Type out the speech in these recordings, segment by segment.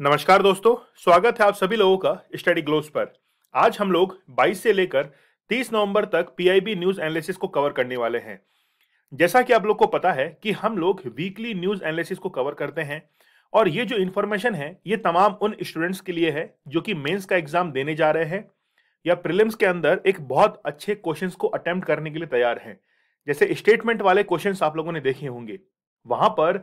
नमस्कार दोस्तों स्वागत है आप सभी लोगों का स्टडी ग्लोस पर आज हम लोग 22 से लेकर 30 नवंबर तक पीआईबी न्यूज एनालिसिस को कवर करने वाले हैं जैसा कि आप लोग को पता है कि हम लोग वीकली न्यूज एनालिसिस को कवर करते हैं और ये जो इन्फॉर्मेशन है ये तमाम उन स्टूडेंट्स के लिए है जो कि मेन्स का एग्जाम देने जा रहे हैं या प्रिलिम्स के अंदर एक बहुत अच्छे क्वेश्चन को अटेम्प्ट करने के लिए तैयार हैं जैसे स्टेटमेंट वाले क्वेश्चन आप लोगों ने देखे होंगे वहां पर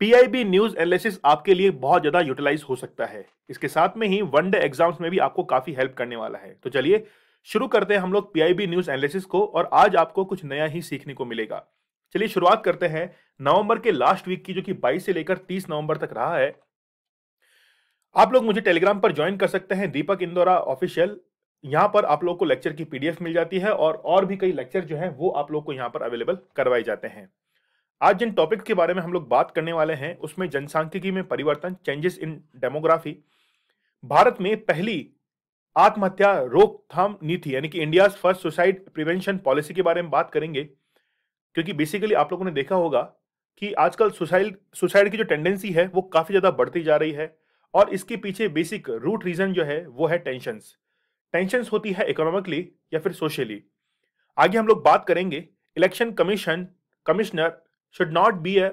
पीआईबी न्यूज एनालिसिस आपके लिए बहुत ज्यादा यूटिलाइज हो सकता है इसके साथ में ही वनडे एग्जाम्स में भी आपको काफी हेल्प करने वाला है तो चलिए शुरू करते हैं हम लोग पीआईबी न्यूज एनालिसिस को और आज आपको कुछ नया ही सीखने को मिलेगा चलिए शुरुआत करते हैं नवंबर के लास्ट वीक की जो कि 22 से लेकर 30 नवंबर तक रहा है आप लोग मुझे टेलीग्राम पर ज्वाइन कर सकते हैं दीपक इंदौरा ऑफिशियल यहाँ पर आप लोग को लेक्चर की पीडीएफ मिल जाती है और और भी कई लेक्चर जो है वो आप लोग को यहाँ पर अवेलेबल करवाए जाते हैं आज जिन टॉपिक के बारे में हम लोग बात करने वाले हैं उसमें जनसांख्यिकी में परिवर्तन चेंजेस इन डेमोग्राफी भारत में पहली आत्महत्या रोकथाम नीति यानी कि India first suicide prevention policy के बारे में बात करेंगे क्योंकि बेसिकली आप लोगों ने देखा होगा कि आजकल सुसाइड सुसाइड की जो टेंडेंसी है वो काफ़ी ज़्यादा बढ़ती जा रही है और इसके पीछे बेसिक रूट रीज़न जो है वो है टेंशन टेंशन होती है इकोनॉमिकली या फिर सोशली आगे हम लोग बात करेंगे election commission commissioner should not be a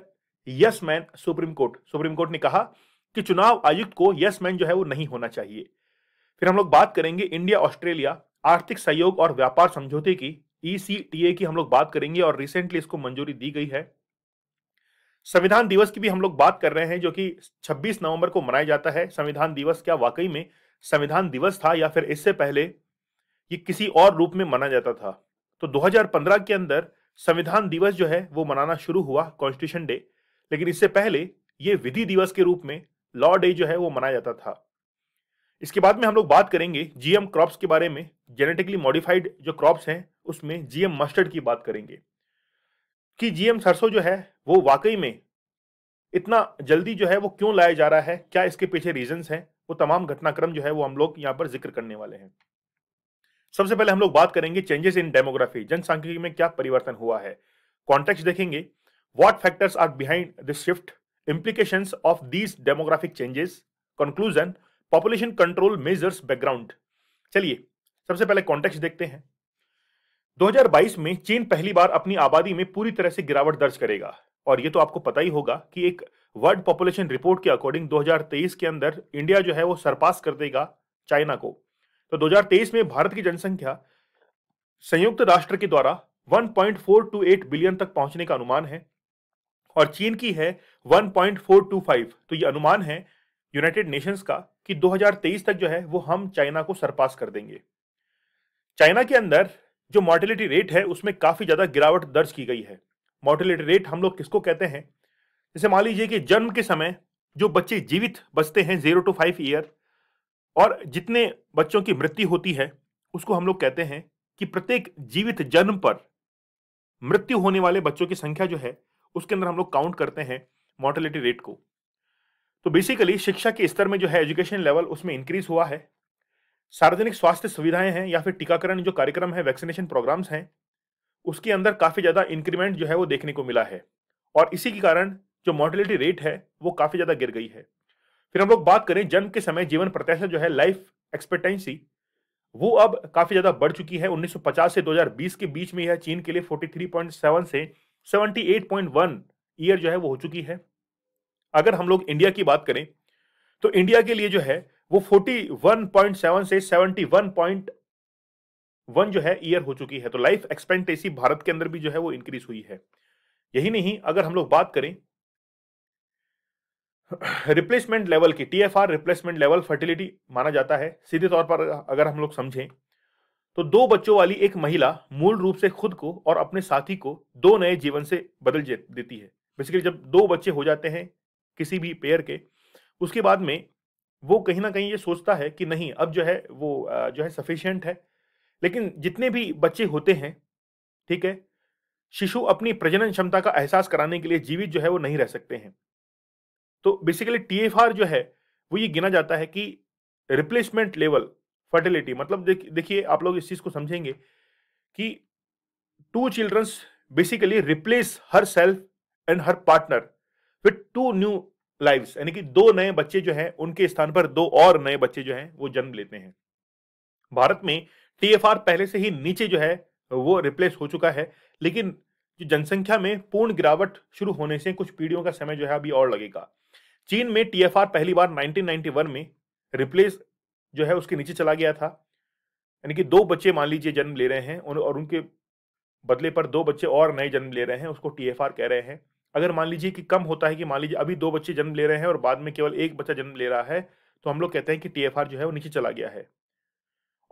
yes man Supreme Court Supreme Court ने कहा कि चुनाव आयुक्त को यस मैन जो है वो नहीं होना चाहिए फिर हम लोग बात करेंगे इंडिया ऑस्ट्रेलिया आर्थिक सहयोग और व्यापार समझौते की ईसीटीए e की हम लोग बात करेंगे और रिसेंटली इसको मंजूरी दी गई है संविधान दिवस की भी हम लोग बात कर रहे हैं जो कि 26 नवंबर को मनाया जाता है संविधान दिवस क्या वाकई में संविधान दिवस था या फिर इससे पहले ये किसी और रूप में माना जाता था तो 2015 के अंदर संविधान दिवस जो है वो मनाना शुरू हुआ कॉन्स्टिट्यूशन डे लेकिन इससे पहले ये विधि दिवस के रूप में लॉ डे जो है वो मनाया जाता था इसके बाद में हम लोग बात करेंगे जीएम क्रॉप्स के बारे में जेनेटिकली मॉडिफाइड जो क्रॉप्स हैं उसमें जीएम मस्टर्ड की बात करेंगे कि जीएम सरसों जो है वो वाकई में इतना जल्दी जो है वो क्यों लाया जा रहा है क्या इसके पीछे रीजंस हैं वो तमाम घटनाक्रम जो है वो हम लोग यहाँ पर जिक्र करने वाले हैं सबसे पहले हम लोग बात करेंगे चेंजेस इन डेमोग्राफी जनसंख्या में क्या परिवर्तन हुआ है कॉन्टेक्स्ट देखेंगे what factors are behind this shift implications of these demographic changes conclusion population control measures background चलिए सबसे पहले कॉन्टेक्स्ट देखते हैं 2022 में चीन पहली बार अपनी आबादी में पूरी तरह से गिरावट दर्ज करेगा और ये तो आपको पता ही होगा कि एक वर्ल्ड पॉपुलेशन रिपोर्ट के अकॉर्डिंग 2023 के अंदर इंडिया जो है वो सरपास कर देगा चाइना को तो 2023 में भारत की जनसंख्या संयुक्त राष्ट्र के द्वारा 1.428 बिलियन तक पहुंचने का अनुमान है और चीन की है 1.425 तो ये अनुमान है यूनाइटेड नेशंस का कि 2023 तक जो है वो हम चाइना को सरपास कर देंगे चाइना के अंदर जो मॉर्टिलिटी रेट है उसमें काफ़ी ज़्यादा गिरावट दर्ज की गई है मोर्टिलिटी रेट हम लोग किसको कहते हैं जैसे मान लीजिए कि जन्म के समय जो बच्चे जीवित बचते हैं जीरो टू फाइव ईयर और जितने बच्चों की मृत्यु होती है उसको हम लोग कहते हैं कि प्रत्येक जीवित जन्म पर मृत्यु होने वाले बच्चों की संख्या जो है उसके अंदर हम लोग काउंट करते हैं मोर्टेलिटी रेट को तो बेसिकली शिक्षा के स्तर में जो है एजुकेशन लेवल उसमें इंक्रीज हुआ है सार्वजनिक स्वास्थ्य सुविधाएं हैं या फिर टीकाकरण जो कार्यक्रम है वैक्सीनेशन प्रोग्राम्स हैं उसके अंदर काफ़ी ज़्यादा इंक्रीमेंट जो है वो देखने को मिला है और इसी के कारण जो मोर्टेलिटी रेट है वो काफ़ी ज़्यादा गिर गई है फिर हम लोग बात करें जन्म के समय जीवन प्रत्याशा जो है लाइफ एक्सपेक्टेंसी वो अब काफी ज्यादा बढ़ चुकी है 1950 से 2020 के बीच में यह चीन के लिए 43.7 से 78.1 ईयर जो है वो हो चुकी है अगर हम लोग इंडिया की बात करें तो इंडिया के लिए जो है वो 41.7 से 71.1 जो है ईयर हो चुकी है तो लाइफ एक्सपेक्टेंसी भारत के अंदर भी जो है वो इंक्रीज हुई है यही नहीं अगर हम लोग बात करें रिप्लेसमेंट लेवल की टीएफआर रिप्लेसमेंट लेवल फर्टिलिटी माना जाता है सीधे तौर पर अगर हम लोग समझें तो दो बच्चों वाली एक महिला मूल रूप से खुद को और अपने साथी को दो नए जीवन से बदल देती है बेसिकली जब दो बच्चे हो जाते हैं किसी भी पेयर के उसके बाद में वो कहीं ना कहीं ये सोचता है कि नहीं अब जो है वो जो है सफिशियंट है लेकिन जितने भी बच्चे होते हैं ठीक है शिशु अपनी प्रजनन क्षमता का एहसास कराने के लिए जीवित जो है वो नहीं रह सकते हैं तो बेसिकली टीएफआर जो है वो ये गिना जाता है कि रिप्लेसमेंट लेवल फर्टिलिटी मतलब देखिए आप लोग इस चीज को समझेंगे कि two childrens basically replace herself and her partner with two new life यानी कि दो नए बच्चे जो हैं उनके स्थान पर दो और नए बच्चे जो हैं वो जन्म लेते हैं भारत में टीएफआर पहले से ही नीचे जो है वो रिप्लेस हो चुका है लेकिन जो जनसंख्या में पूर्ण गिरावट शुरू होने से कुछ पीढ़ियों का समय जो है अभी और लगेगा चीन में टीएफआर पहली बार 1991 में रिप्लेस जो है उसके नीचे चला गया था यानी कि दो बच्चे मान लीजिए जन्म ले रहे हैं और उनके बदले पर दो बच्चे और नए जन्म ले रहे हैं उसको टीएफआर कह रहे हैं अगर मान लीजिए कि कम होता है कि मान लीजिए अभी दो बच्चे जन्म ले रहे हैं और बाद में केवल एक बच्चा जन्म ले रहा है तो हम लोग कहते हैं कि टीएफआर जो है वो नीचे चला गया है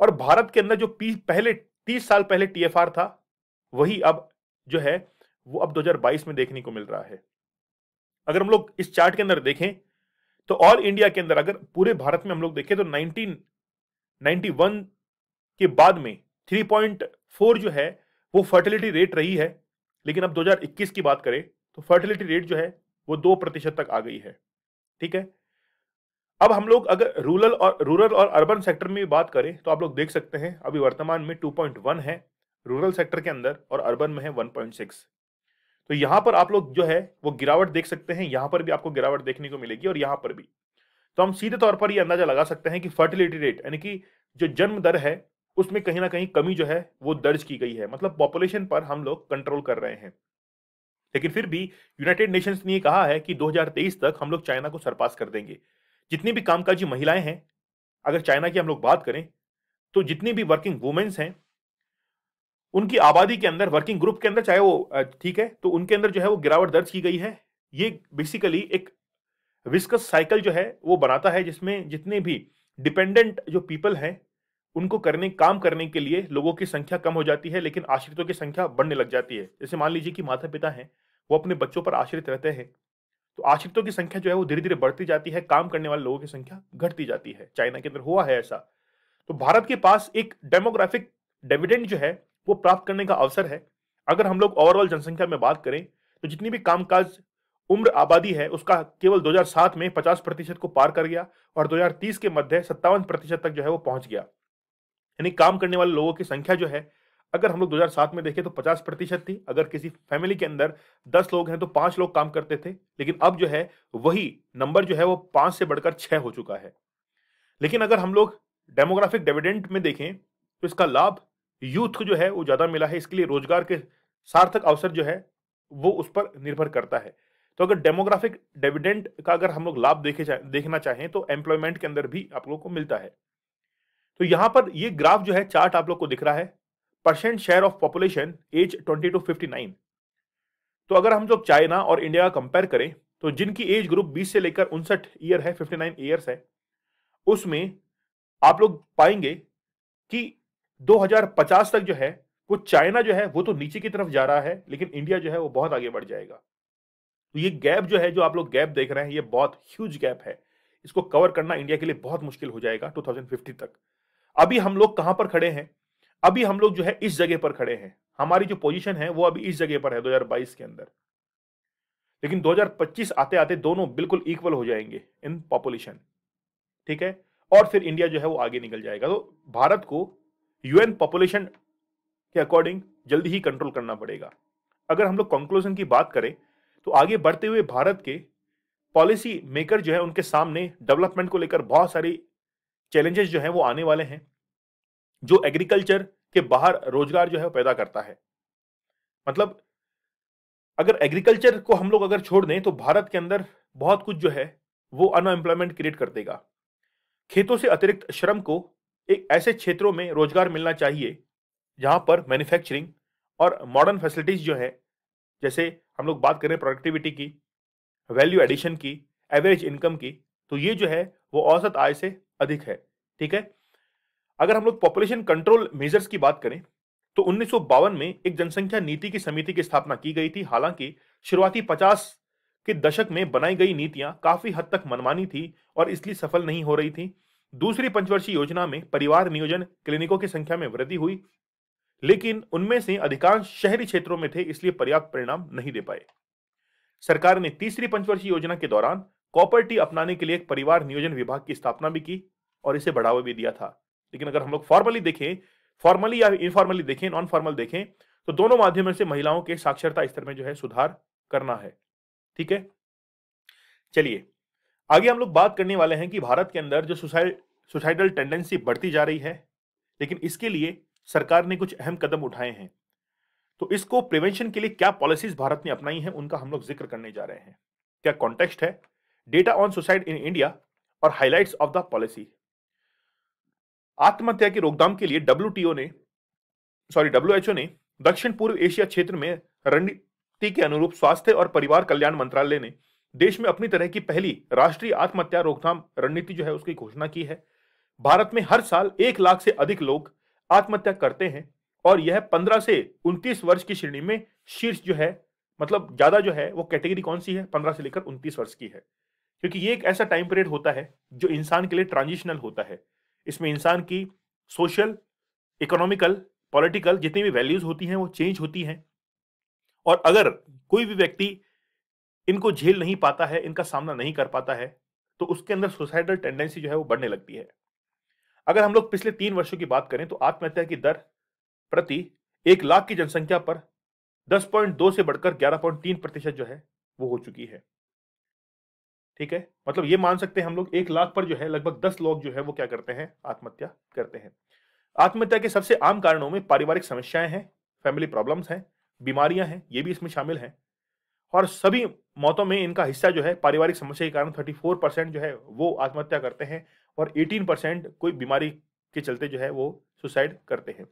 और भारत के अंदर जो पहले तीस साल पहले टीएफआर था वही अब जो है वो अब 2022 में देखने को मिल रहा है अगर हम लोग इस चार्ट के अंदर देखें तो ऑल इंडिया के अंदर अगर पूरे भारत में हम लोग देखें तो 1991 के बाद में 3.4 जो है वो फर्टिलिटी रेट रही है लेकिन अब 2021 की बात करें तो फर्टिलिटी रेट जो है वो दो प्रतिशत तक आ गई है ठीक है अब हम लोग अगर रूरल और रूरल और अर्बन सेक्टर में बात करें तो आप लोग देख सकते हैं अभी वर्तमान में 2.1 है रूरल सेक्टर के अंदर और अर्बन में है 1.6 तो यहां पर आप लोग जो है वो गिरावट देख सकते हैं यहां पर भी आपको गिरावट देखने को मिलेगी और यहां पर भी तो हम सीधे तौर पर ये अंदाजा लगा सकते हैं कि फर्टिलिटी रेट यानी कि जो जन्म दर है उसमें कहीं ना कहीं कमी जो है वो दर्ज की गई है मतलब पॉपुलेशन पर हम लोग कंट्रोल कर रहे हैं लेकिन फिर भी यूनाइटेड नेशंस ने कहा है कि 2023 तक हम लोग चाइना को सरपास कर देंगे जितनी भी कामकाजी महिलाएं हैं अगर चाइना की हम लोग बात करें तो जितनी भी वर्किंग वुमेन्स हैं उनकी आबादी के अंदर वर्किंग ग्रुप के अंदर चाहे वो ठीक है तो उनके अंदर जो है वो गिरावट दर्ज की गई है ये बेसिकली एक विस्कस साइकिल जो है वो बनाता है जिसमें जितने भी डिपेंडेंट जो पीपल हैं उनको करने काम करने के लिए लोगों की संख्या कम हो जाती है लेकिन आश्रितों की संख्या बढ़ने लग जाती है जैसे मान लीजिए कि माता पिता हैं वो अपने बच्चों पर आश्रित रहते हैं तो आश्रितों की संख्या जो है वो धीरे धीरे बढ़ती जाती है काम करने वाले लोगों की संख्या घटती जाती है चाइना के अंदर हुआ है ऐसा तो भारत के पास एक डेमोग्राफिक डेविडेंड जो है वो प्राप्त करने का अवसर है अगर हम लोग ओवरऑल जनसंख्या में बात करें तो जितनी भी कामकाज उम्र आबादी है उसका केवल 2007 में 50 प्रतिशत को पार कर गया और 2030 के मध्य सत्तावन प्रतिशत तक जो है वो पहुंच गया यानी काम करने वाले लोगों की संख्या जो है अगर हम लोग 2007 में देखें तो 50 प्रतिशत थी अगर किसी फैमिली के अंदर 10 लोग हैं तो पांच लोग काम करते थे लेकिन अब जो है वही नंबर जो है वो पांच से बढ़कर छह हो चुका है लेकिन अगर हम लोग डेमोग्राफिक डिविडेंट में देखें तो इसका लाभ यूथ को जो है वो ज़्यादा मिला है इसके लिए रोजगार के सार्थक अवसर जो है वो उस पर निर्भर करता है तो अगर डेमोग्राफिक डेविडेंट का अगर हम लोग लाभ देखे देखना चाहें तो एम्प्लॉयमेंट के अंदर भी आप लोग को मिलता है तो यहाँ पर ये ग्राफ जो है चार्ट आप लोग को दिख रहा है percent share of population age twenty to fifty nine तो अगर हम लोग चाइना और इंडिया का कंपेयर करें तो जिनकी एज ग्रुप 20 से लेकर उनसठ ईयर है 59 नाइन है उसमें आप लोग पाएंगे कि 2050 तक जो है वो चाइना जो है वो तो नीचे की तरफ जा रहा है लेकिन इंडिया जो है वो बहुत आगे बढ़ जाएगा तो ये गैप जो है जो आप लोग गैप देख रहे हैं ये बहुत ह्यूज गैप है इसको कवर करना इंडिया के लिए बहुत मुश्किल हो जाएगा 2050 तक अभी हम लोग कहां पर खड़े हैं अभी हम लोग जो है इस जगह पर खड़े हैं हमारी जो पोजीशन है वो अभी इस जगह पर है 2022 के अंदर लेकिन 2025 आते आते दोनों बिल्कुल इक्वल हो जाएंगे इन पॉपुलेशन ठीक है और फिर इंडिया जो है वो आगे निकल जाएगा तो भारत को यूएन पॉपुलेशन के अकॉर्डिंग जल्दी ही कंट्रोल करना पड़ेगा अगर हम लोग कंक्लूजन की बात करें तो आगे बढ़ते हुए भारत के पॉलिसी मेकर जो है उनके सामने डेवलपमेंट को लेकर बहुत सारी चैलेंजेस जो हैं वो आने वाले हैं जो एग्रीकल्चर के बाहर रोजगार जो है पैदा करता है मतलब अगर एग्रीकल्चर को हम लोग अगर छोड़ दें तो भारत के अंदर बहुत कुछ जो है वो अनएम्प्लॉयमेंट क्रिएट कर देगा खेतों से अतिरिक्त श्रम को एक ऐसे क्षेत्रों में रोजगार मिलना चाहिए जहां पर मैन्युफैक्चरिंग और मॉडर्न फैसिलिटीज जो है जैसे हम लोग बात करें प्रोडक्टिविटी की वैल्यू एडिशन की एवरेज इनकम की तो ये जो है वो औसत आय से अधिक है ठीक है अगर हम लोग पॉपुलेशन कंट्रोल मेजर्स की बात करें तो उन्नीस में एक जनसंख्या नीति की समिति की स्थापना की गई थी हालांकि शुरुआती 50 के दशक में बनाई गई नीतियां काफी हद तक मनमानी थी और इसलिए सफल नहीं हो रही थी दूसरी पंचवर्षीय योजना में परिवार नियोजन क्लिनिकों की संख्या में वृद्धि हुई लेकिन उनमें से अधिकांश शहरी क्षेत्रों में थे इसलिए पर्याप्त परिणाम नहीं दे पाए सरकार ने तीसरी पंचवर्षीय योजना के दौरान कॉपर्टी अपनाने के लिए एक परिवार नियोजन विभाग की स्थापना भी की और इसे बढ़ावा भी दिया था लेकिन अगर हम लोग फॉर्मली देखें फॉर्मली या इनफॉर्मली देखें नॉन फॉर्मल देखें तो दोनों माध्यमों से महिलाओं के साक्षरता स्तर में जो है सुधार करना है ठीक है चलिए आगे हम लोग बात करने वाले हैं कि भारत के अंदर जो सुसाइड सुसाइडल टेंडेंसी बढ़ती जा रही है लेकिन इसके लिए सरकार ने कुछ अहम कदम उठाए हैं तो इसको प्रिवेंशन के लिए क्या पॉलिसीज भारत ने अपनाई हैं उनका हम लोग जिक्र करने जा रहे हैं क्या कॉन्टेक्स्ट है data on suicide in India और हाईलाइट्स ऑफ द पॉलिसी आत्महत्या की रोकथाम के लिए डब्ल्यू ने सॉरी डब्ल्यू ने दक्षिण पूर्व एशिया क्षेत्र में रणनीति के अनुरूप स्वास्थ्य और परिवार कल्याण मंत्रालय ने देश में अपनी तरह की पहली राष्ट्रीय आत्महत्या रोकथाम रणनीति जो है उसकी घोषणा की है भारत में हर साल एक लाख से अधिक लोग आत्महत्या करते हैं और यह पंद्रह से उनतीस वर्ष की श्रेणी में शीर्ष जो है मतलब ज्यादा जो है वो कैटेगरी कौन सी है पंद्रह से लेकर उनतीस वर्ष की है क्योंकि ये एक ऐसा टाइम पीरियड होता है जो इंसान के लिए ट्रांजिशनल होता है इसमें इंसान की सोशल इकोनॉमिकल पॉलिटिकल जितनी भी वैल्यूज होती हैं वो चेंज होती हैं और अगर कोई भी व्यक्ति इनको झेल नहीं पाता है इनका सामना नहीं कर पाता है तो उसके अंदर सुसाइडल टेंडेंसी जो है वो बढ़ने लगती है अगर हम लोग पिछले तीन वर्षों की बात करें तो आत्महत्या की दर प्रति एक लाख की जनसंख्या पर 10.2 से बढ़कर 11.3 प्रतिशत जो है वो हो चुकी है ठीक है मतलब ये मान सकते हैं हम लोग एक लाख पर जो है लगभग दस लोग जो है वो क्या करते हैं आत्महत्या करते हैं आत्महत्या के सबसे आम कारणों में पारिवारिक समस्याएं हैं फैमिली प्रॉब्लम्स हैं बीमारियां हैं ये भी इसमें शामिल हैं और सभी मौतों में इनका हिस्सा जो है पारिवारिक समस्या के कारण 34 परसेंट जो है वो आत्महत्या करते हैं और 18 परसेंट कोई बीमारी के चलते जो है वो सुसाइड करते हैं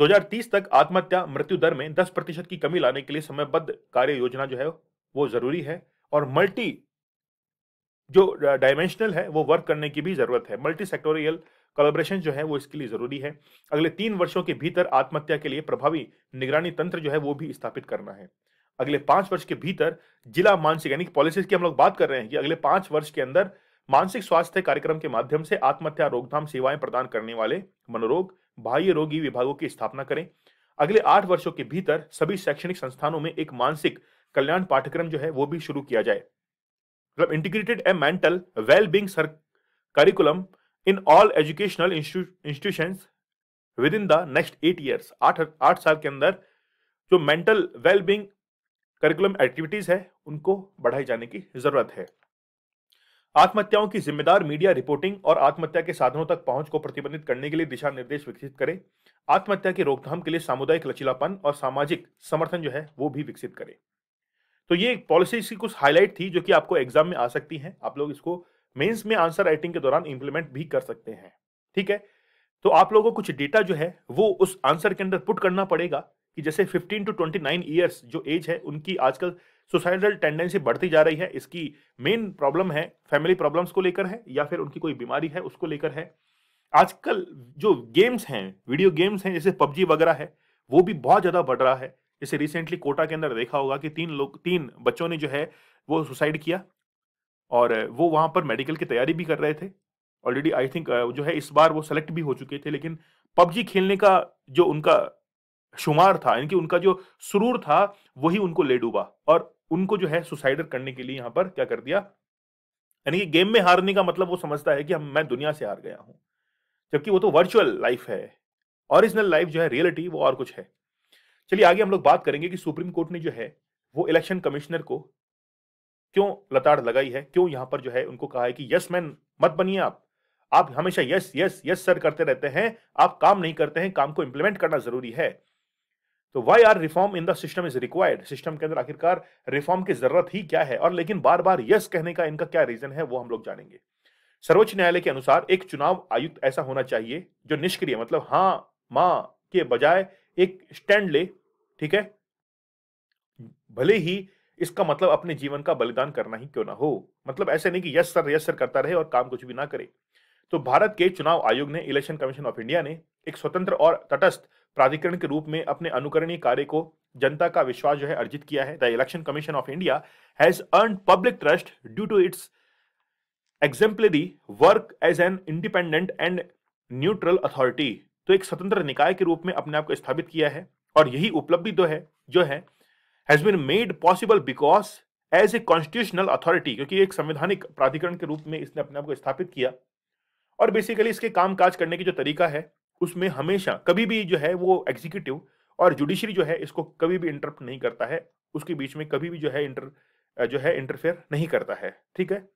2030 तक आत्महत्या मृत्यु दर में 10 प्रतिशत की कमी लाने के लिए समयबद्ध कार्य योजना जो है वो जरूरी है और मल्टी जो डायमेंशनल है वो वर्क करने की भी जरूरत है मल्टी सेक्टोरियल कोलाब्रेशन जो है वो इसके लिए जरूरी है अगले तीन वर्षों के भीतर आत्महत्या के लिए प्रभावी निगरानी तंत्र जो है वो भी स्थापित करना है अगले पांच वर्ष के भीतर जिला मानसिक यानी पॉलिसीज की हम लोग बात कर रहे हैं कि अगले पांच वर्ष के अंदर मानसिक स्वास्थ्य कार्यक्रम के माध्यम से आत्महत्या रोकथाम सेवाएं प्रदान करने वाले मनोरोग बाह्य रोगी विभागों की स्थापना करें अगले आठ वर्षों के भीतर सभी शैक्षणिक संस्थानों में एक मानसिक कल्याण पाठ्यक्रम जो है वो भी शुरू किया जाए मतलब integrated a mental well being curriculum in all educational institution within the next eight years आठ आठ साल के अंदर जो mental well being curriculum activities है उनको बढ़ाए जाने की जरूरत है आत्महत्याओं की जिम्मेदार मीडिया रिपोर्टिंग और आत्महत्या के साधनों तक पहुंच को प्रतिबंधित करने के लिए दिशा निर्देश विकसित करें आत्महत्या की रोकथाम के लिए सामुदायिक लचीलापन और सामाजिक समर्थन जो है वो भी विकसित करें तो ये पॉलिसी की कुछ हाईलाइट थी जो कि आपको एग्जाम में आ सकती है आप लोग इसको मेन्स में आंसर राइटिंग के दौरान इंप्लीमेंट भी कर सकते हैं ठीक है तो आप लोगों को कुछ डेटा जो है वो उस आंसर के अंदर पुट करना पड़ेगा कि जैसे 15 टू 29 इयर्स जो एज है उनकी आजकल सुसाइडल टेंडेंसी बढ़ती जा रही है इसकी मेन प्रॉब्लम है फैमिली प्रॉब्लम्स को लेकर है या फिर उनकी कोई बीमारी है उसको लेकर है आजकल जो गेम्स हैं वीडियो गेम्स हैं जैसे पबजी वगैरह है वो भी बहुत ज़्यादा बढ़ रहा है जैसे रिसेंटली कोटा के अंदर देखा होगा कि तीन लोग तीन बच्चों ने जो है वो सुसाइड किया और वो वहाँ पर मेडिकल की तैयारी भी कर रहे थे ऑलरेडी आई थिंक जो है इस बार वो सेलेक्ट भी हो चुके थे लेकिन पबजी खेलने का जो उनका शुमार था यानी कि उनका जो सुरूर था वही उनको ले डूबा और उनको जो है सुसाइडर करने के लिए यहां पर क्या कर दिया यानी कि गेम में हारने का मतलब वो समझता है कि हम मैं दुनिया से हार गया हूं जबकि वो तो वर्चुअल लाइफ है ओरिजिनल लाइफ जो है रियलिटी वो और कुछ है चलिए आगे हम लोग बात करेंगे कि सुप्रीम कोर्ट ने जो है वो इलेक्शन कमिश्नर को क्यों लताड़ लगाई है क्यों यहां पर जो है उनको कहा है कि यस मैन मत बनिए आप आप हमेशा यस यस यस सर करते रहते हैं आप काम नहीं करते हैं काम को इंप्लीमेंट करना जरूरी है तो why are reform in the system is required system के अंदर आखिरकार रिफॉर्म की जरूरत ही क्या है और लेकिन बार बार यस कहने का इनका क्या रीजन है वो हम लोग जानेंगे सर्वोच्च न्यायालय के अनुसार एक चुनाव आयुक्त ऐसा होना चाहिए जो निष्क्रिय मतलब हाँ मां के बजाय एक स्टैंड ले ठीक है भले ही इसका मतलब अपने जीवन का बलिदान करना ही क्यों ना हो मतलब ऐसे नहीं कि यस सर यस सर करता रहे और काम कुछ भी ना करे तो भारत के चुनाव आयोग ने इलेक्शन कमीशन ऑफ इंडिया ने एक स्वतंत्र और तटस्थ प्राधिकरण के रूप में अपने अनुकरणीय कार्य को जनता का विश्वास जो है अर्जित किया है the Election Commission of India has earn public trust due to its exemplary work as an independent and neutral authority तो एक स्वतंत्र निकाय के रूप में अपने आप को स्थापित किया है और यही उपलब्धि तो है जो है has been made possible because as a constitutional authority क्योंकि एक संवैधानिक प्राधिकरण के रूप में इसने अपने आप को स्थापित किया और बेसिकली इसके कामकाज करने की जो तरीका है उसमें हमेशा कभी भी जो है वो एग्जीक्यूटिव और जुडिशरी जो है इसको कभी भी इंटरप्ट नहीं करता है उसके बीच में कभी भी जो है इंटर जो है इंटरफेयर नहीं करता है ठीक है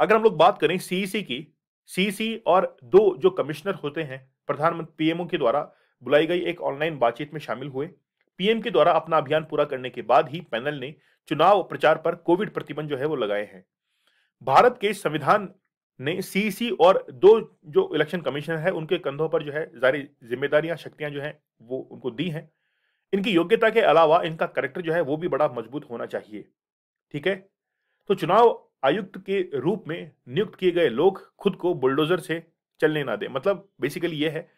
अगर हम लोग बात करें सीईसी e की सीईसी e और दो जो कमिश्नर होते हैं प्रधानमंत्री पीएमओ के द्वारा बुलाई गई एक ऑनलाइन बातचीत में शामिल हुए पीएम के द्वारा अपना अभियान पूरा करने के बाद ही पैनल ने चुनाव प्रचार पर कोविड प्रतिबंध जो है वो लगाए हैं भारत के संविधान ने सीसी e और दो जो इलेक्शन कमीशन है उनके कंधों पर जो है जारी जिम्मेदारियां शक्तियां जो है वो उनको दी हैं इनकी योग्यता के अलावा इनका करेक्टर जो है वो भी बड़ा मजबूत होना चाहिए ठीक है तो चुनाव आयुक्त के रूप में नियुक्त किए गए लोग खुद को बुलडोजर से चलने ना दें मतलब बेसिकली ये है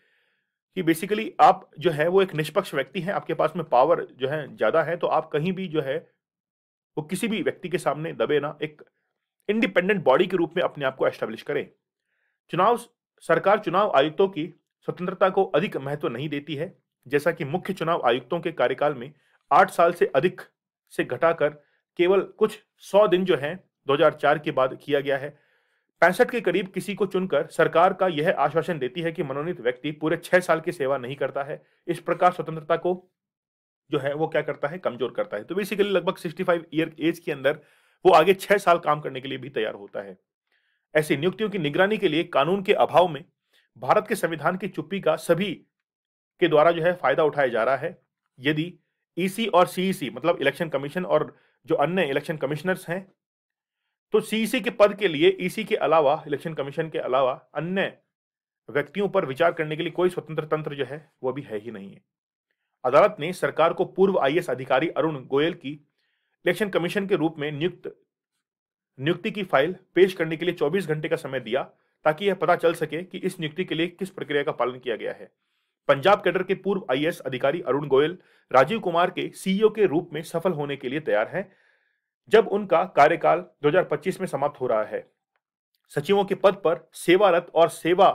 कि बेसिकली आप जो है वो एक निष्पक्ष व्यक्ति हैं आपके पास में पावर जो है ज़्यादा है तो आप कहीं भी जो है वो किसी भी व्यक्ति के सामने दबे ना एक इंडिपेंडेंट बॉडी के रूप में अपने आप को एस्टेब्लिश करें चुनाव सरकार चुनाव आयुक्तों की स्वतंत्रता को अधिक महत्व नहीं देती है जैसा कि मुख्य चुनाव आयुक्तों के कार्यकाल में आठ साल से अधिक से घटाकर केवल कुछ सौ दिन जो हैं 2004 के बाद किया गया है पैंसठ के करीब किसी को चुनकर सरकार का यह आश्वासन देती है कि मनोनीत व्यक्ति पूरे छह साल की सेवा नहीं करता है इस प्रकार स्वतंत्रता को जो है वो क्या करता है कमजोर करता है तो बेसिकली लगभग 65 ईयर एज के अंदर वो आगे छह साल काम करने के लिए भी तैयार होता है ऐसी नियुक्तियों की निगरानी के लिए कानून के अभाव में भारत के संविधान की चुप्पी का सभी के द्वारा जो है फायदा उठाया जा रहा है यदि ईसी e और सीईसी e मतलब इलेक्शन कमीशन और जो अन्य इलेक्शन कमिश्नर्स हैं तो सीईसी e के पद के लिए ईसी के अलावा इलेक्शन कमीशन के अलावा अन्य व्यक्तियों पर विचार करने के लिए कोई स्वतंत्र तंत्र जो है वह भी है ही नहीं है अदालत ने सरकार को पूर्व आईएएस अधिकारी अरुण गोयल की इलेक्शन कमीशन के रूप में नियुक्त नियुक्ति की फाइल पेश करने के लिए 24 घंटे का समय दिया ताकि यह पता चल सके कि इस नियुक्ति के लिए किस प्रक्रिया का पालन किया गया है पंजाब कैडर के पूर्व आई अधिकारी अरुण गोयल राजीव कुमार के सीईओ e के रूप में सफल होने के लिए तैयार हैं जब उनका कार्यकाल 2025 में समाप्त हो रहा है सचिवों के पद पर सेवारत और सेवा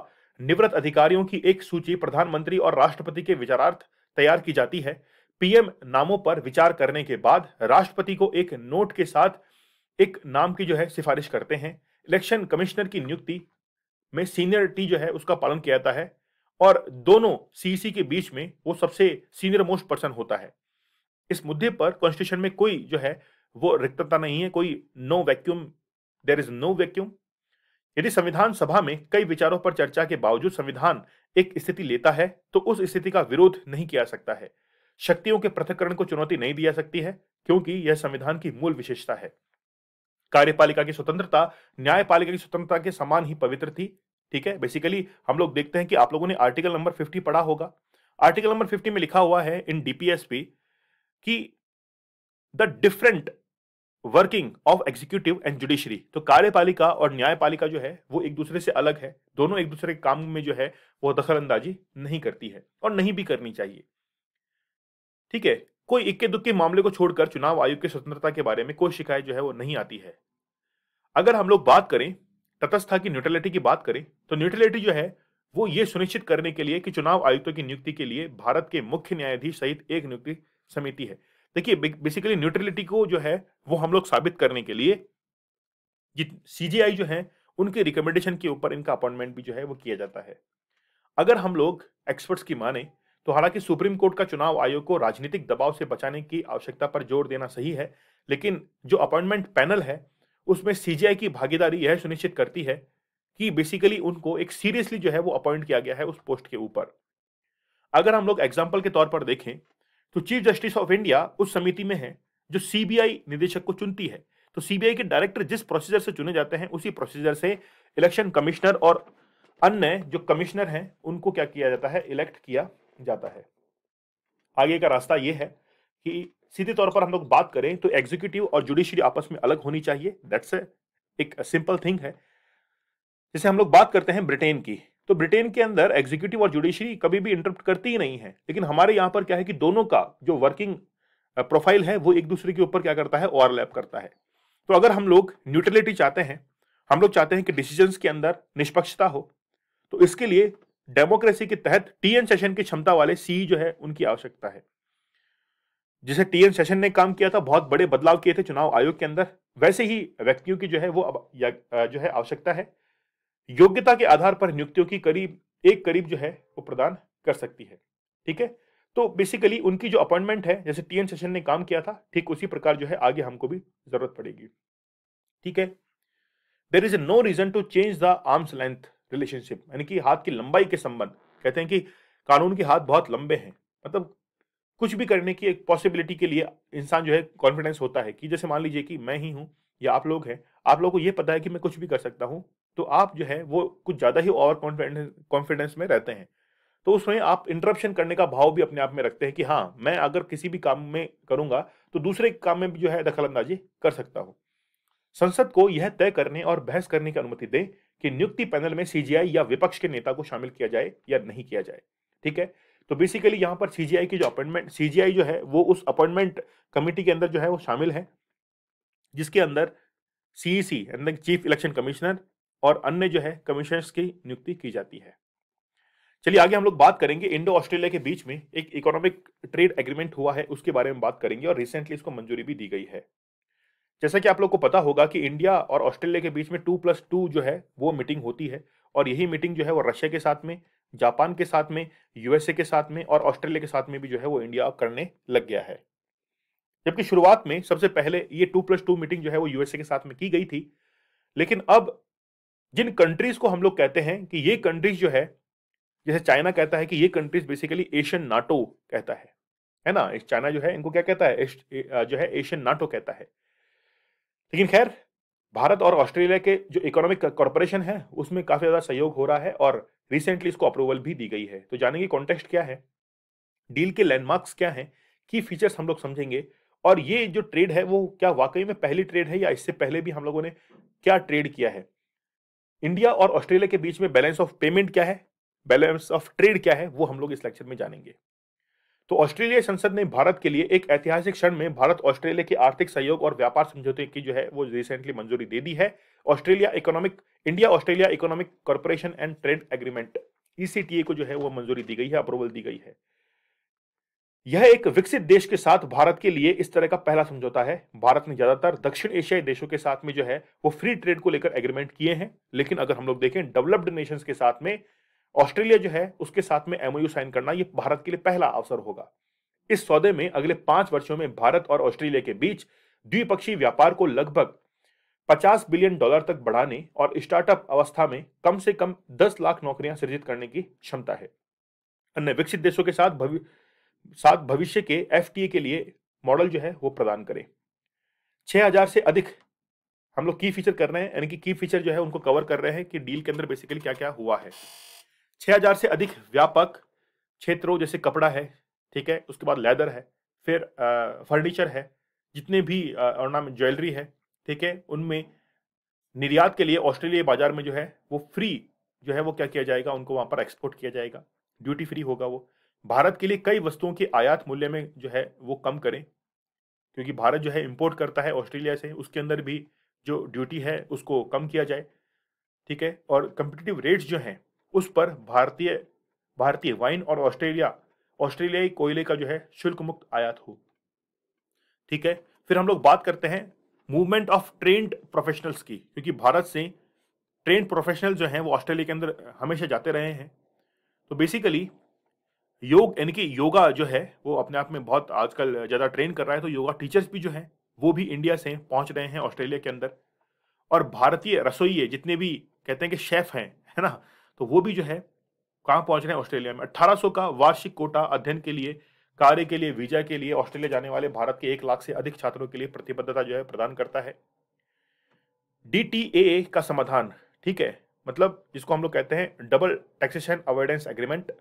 निवृत्त अधिकारियों की एक सूची प्रधानमंत्री और राष्ट्रपति के विचारार्थ तैयार की जाती है पीएम नामों पर विचार करने के बाद राष्ट्रपति को एक नोट के साथ एक नाम की जो है सिफारिश करते हैं इलेक्शन कमिश्नर की नियुक्ति में सीनियरिटी जो है उसका पालन किया जाता है और दोनों सीसी e के बीच में वो सबसे सीनियर मोस्ट पर्सन होता है इस मुद्दे पर कॉन्स्टिट्यूशन में कोई जो है वो रिक्तता नहीं है कोई no vacuum there is no vacuum यदि संविधान सभा में कई विचारों पर चर्चा के बावजूद संविधान एक स्थिति लेता है तो उस स्थिति का विरोध नहीं किया सकता है शक्तियों के पृथककरण को चुनौती नहीं दिया सकती है क्योंकि यह संविधान की मूल विशेषता है कार्यपालिका की स्वतंत्रता न्यायपालिका की स्वतंत्रता के समान ही पवित्र थी ठीक है बेसिकली हम लोग देखते हैं कि आप लोगों ने आर्टिकल नंबर फिफ्टी पढ़ा होगा आर्टिकल नंबर फिफ्टी में लिखा हुआ है इन डीपीएसपी कि the different working of executive and judiciary तो कार्यपालिका और न्यायपालिका जो है वो एक दूसरे से अलग है दोनों एक दूसरे के काम में जो है वो दखलअंदाजी नहीं करती है और नहीं भी करनी चाहिए ठीक है कोई इक्के दुक्के मामले को छोड़कर चुनाव आयोग की स्वतंत्रता के बारे में कोई शिकायत जो है वो नहीं आती है अगर हम लोग बात करें तटस्था की न्यूट्रलिटी की बात करें तो न्यूट्रलिटी जो है वो ये सुनिश्चित करने के लिए कि चुनाव आयुक्तों की नियुक्ति के लिए भारत के मुख्य न्यायाधीश सहित एक नियुक्ति समिति है देखिए बेसिकली न्यूट्रलिटी को जो है वो हम लोग साबित करने के लिए सीजीआई जो है उनके रिकमेंडेशन के ऊपर इनका अपॉइंटमेंट भी जो है वो किया जाता है अगर हम लोग एक्सपर्ट्स की माने तो हालांकि सुप्रीम कोर्ट का चुनाव आयोग को राजनीतिक दबाव से बचाने की आवश्यकता पर जोर देना सही है लेकिन जो अपॉइंटमेंट पैनल है उसमें सीजीआई की भागीदारी यह सुनिश्चित करती है कि बेसिकली उनको एक सीरियसली जो है वो अपॉइंट किया गया है उस पोस्ट के ऊपर अगर हम लोग एग्जाम्पल के तौर पर देखें तो चीफ जस्टिस ऑफ इंडिया उस समिति में है जो सीबीआई निदेशक को चुनती है तो सीबीआई के डायरेक्टर जिस प्रोसीजर से चुने जाते हैं उसी प्रोसीजर से इलेक्शन कमिश्नर और अन्य जो कमिश्नर हैं उनको क्या किया जाता है इलेक्ट किया जाता है आगे का रास्ता यह है कि सीधे तौर पर हम लोग बात करें तो एग्जीक्यूटिव और जुडिशरी आपस में अलग होनी चाहिए दैट्स एक सिंपल थिंग है जैसे हम लोग बात करते हैं ब्रिटेन की तो ब्रिटेन के अंदर एग्जीक्यूटिव और जुडिशरी कभी भी इंटरप्ट करती ही नहीं है लेकिन हमारे यहाँ पर क्या है कि दोनों का जो वर्किंग प्रोफाइल है वो एक दूसरे के ऊपर क्या करता है ओवरलैप करता है तो अगर हम लोग न्यूट्रलिटी चाहते हैं हम लोग चाहते हैं कि डिसीजन के अंदर निष्पक्षता हो तो इसके लिए डेमोक्रेसी के तहत टीएन सेशन की क्षमता वाले सी जो है उनकी आवश्यकता है जिसे टीएन सेशन ने काम किया था बहुत बड़े बदलाव किए थे चुनाव आयोग के अंदर वैसे ही व्यक्तियों की जो है वो अब जो है आवश्यकता है योग्यता के आधार पर नियुक्तियों की करीब एक करीब जो है वो प्रदान कर सकती है ठीक है तो बेसिकली उनकी जो अपॉइंटमेंट है जैसे टीएन सेशन ने काम किया था ठीक उसी प्रकार जो है आगे हमको भी जरूरत पड़ेगी ठीक है there is no reason to change the arms length relationship यानी कि हाथ की लंबाई के संबंध कहते हैं कि कानून के हाथ बहुत लंबे हैं मतलब कुछ भी करने की एक पॉसिबिलिटी के लिए इंसान जो है कॉन्फिडेंस होता है कि जैसे मान लीजिए कि मैं ही हूँ या आप लोग हैं आप लोगों को ये पता है कि मैं कुछ भी कर सकता हूँ तो आप जो है वो कुछ ज़्यादा ही ओवर कॉन्फिडेंस कॉन्फिडेंस में रहते हैं तो उसमें आप इंटरप्शन करने का भाव भी अपने आप में रखते हैं कि हाँ मैं अगर किसी भी काम में करूंगा तो दूसरे काम में भी जो है दखल अंदाजी कर सकता हूँ संसद को यह तय करने और बहस करने की अनुमति दे कि नियुक्ति पैनल में सीजीआई या विपक्ष के नेता को शामिल किया जाए या नहीं किया जाए ठीक है तो बेसिकली यहां पर सीजीआई की जो अपॉइंटमेंट सीजीआई जो है वो उस अपॉइंटमेंट कमेटी के अंदर जो है वो शामिल है जिसके अंदर सीईसी e यानी चीफ इलेक्शन कमिश्नर और अन्य जो है कमिश्नर्स की नियुक्ति की जाती है चलिए आगे हम लोग बात करेंगे इंडो ऑस्ट्रेलिया के बीच में एक इकोनॉमिक ट्रेड एग्रीमेंट हुआ है उसके बारे में बात करेंगे और रिसेंटली इसको मंजूरी भी दी गई है जैसा कि आप लोग को पता होगा कि इंडिया और ऑस्ट्रेलिया के बीच में टू प्लस टू जो है वो मीटिंग होती है और यही मीटिंग जो है वो रशिया के साथ में जापान के साथ में यूएसए के साथ में और ऑस्ट्रेलिया के साथ में भी जो है वो इंडिया अब करने लग गया है जबकि शुरुआत में सबसे पहले ये टू प्लस टू मीटिंग जो है वो यूएसए के साथ में की गई थी लेकिन अब जिन कंट्रीज को हम लोग कहते हैं कि ये कंट्रीज जो है जैसे चाइना कहता है कि ये कंट्रीज बेसिकली एशियन नाटो कहता है है ना चाइना जो है इनको क्या कहता है जो है एशियन नाटो कहता है लेकिन खैर भारत और ऑस्ट्रेलिया के जो इकोनॉमिक कॉरपोरेशन है उसमें काफी ज्यादा सहयोग हो रहा है और रिसेंटली इसको अप्रूवल भी दी गई है तो जानेंगे कॉन्टेक्स्ट क्या है डील के लैंडमार्क्स क्या है की फीचर्स हम लोग समझेंगे और ये जो ट्रेड है वो क्या वाकई में पहली ट्रेड है या इससे पहले भी हम लोगों ने क्या ट्रेड किया है इंडिया और ऑस्ट्रेलिया के बीच में बैलेंस ऑफ पेमेंट क्या है बैलेंस ऑफ ट्रेड क्या है वो हम लोग इस लेक्चर में जानेंगे तो ऑस्ट्रेलिया संसद ने भारत के लिए एक ऐतिहासिक क्षण में भारत ऑस्ट्रेलिया के आर्थिक सहयोग और व्यापार समझौते की जो है वो रिसेंटली मंजूरी दे दी है Australia economic India Australia economic corporation and trade agreement ECTA को जो है वो मंजूरी दी गई है अप्रूवल दी गई है यह एक विकसित देश के साथ भारत के लिए इस तरह का पहला समझौता है भारत ने ज्यादातर दक्षिण एशियाई देशों के साथ में जो है वो फ्री ट्रेड को लेकर एग्रीमेंट किए हैं लेकिन अगर हम लोग देखें डेवलप्ड नेशंस के साथ में ऑस्ट्रेलिया जो है उसके साथ में एमओयू साइन करना ये भारत के लिए पहला अवसर होगा इस सौदे में अगले पांच वर्षों में भारत और ऑस्ट्रेलिया के बीच द्विपक्षीय व्यापार को लगभग 50 बिलियन डॉलर तक बढ़ाने और स्टार्टअप अवस्था में कम से कम 10 लाख नौकरियां सृजित करने की क्षमता है अन्य विकसित देशों के साथ भवि साथ भविष्य के एफ के लिए मॉडल जो है वो प्रदान करें छह से अधिक हम लोग की फीचर कर रहे हैं यानी कि की फीचर जो है उनको कवर कर रहे हैं कि डील के अंदर बेसिकली क्या क्या हुआ है 6000 से अधिक व्यापक क्षेत्रों जैसे कपड़ा है ठीक है उसके बाद लेदर है फिर फर्नीचर है जितने भी ऑर्नामेंट ज्वेलरी है ठीक है उनमें निर्यात के लिए ऑस्ट्रेलिया बाजार में जो है वो फ्री जो है वो क्या किया जाएगा उनको वहां पर एक्सपोर्ट किया जाएगा ड्यूटी फ्री होगा वो भारत के लिए कई वस्तुओं के आयात मूल्य में जो है वो कम करें क्योंकि भारत जो है इम्पोर्ट करता है ऑस्ट्रेलिया से उसके अंदर भी जो ड्यूटी है उसको कम किया जाए ठीक है और कम्पिटिटिव रेट्स जो हैं उस पर भारतीय भारतीय वाइन और ऑस्ट्रेलिया ऑस्ट्रेलियाई कोयले का जो है शुल्क मुक्त आयात हो ठीक है फिर हम लोग बात करते हैं मूवमेंट ऑफ ट्रेंड प्रोफेशनल्स की क्योंकि भारत से ट्रेंड प्रोफेशनल जो हैं वो ऑस्ट्रेलिया के अंदर हमेशा जाते रहे हैं तो बेसिकली योग यानी कि योगा जो है वो अपने आप में बहुत आजकल ज़्यादा ट्रेन कर रहा है तो योगा टीचर्स भी जो हैं वो भी इंडिया से पहुंच रहे हैं ऑस्ट्रेलिया के अंदर और भारतीय रसोई जितने भी कहते हैं कि शेफ हैं है ना तो वो भी जो है कहाँ पहुंच रहे हैं ऑस्ट्रेलिया में 1800 का वार्षिक कोटा अध्ययन के लिए कार्य के लिए वीजा के लिए ऑस्ट्रेलिया जाने वाले भारत के एक लाख से अधिक छात्रों के लिए प्रतिबद्धता जो है प्रदान करता है डी का समाधान ठीक है मतलब जिसको हम लोग कहते हैं डबल टैक्सेशन अवॉइडेंस एग्रीमेंट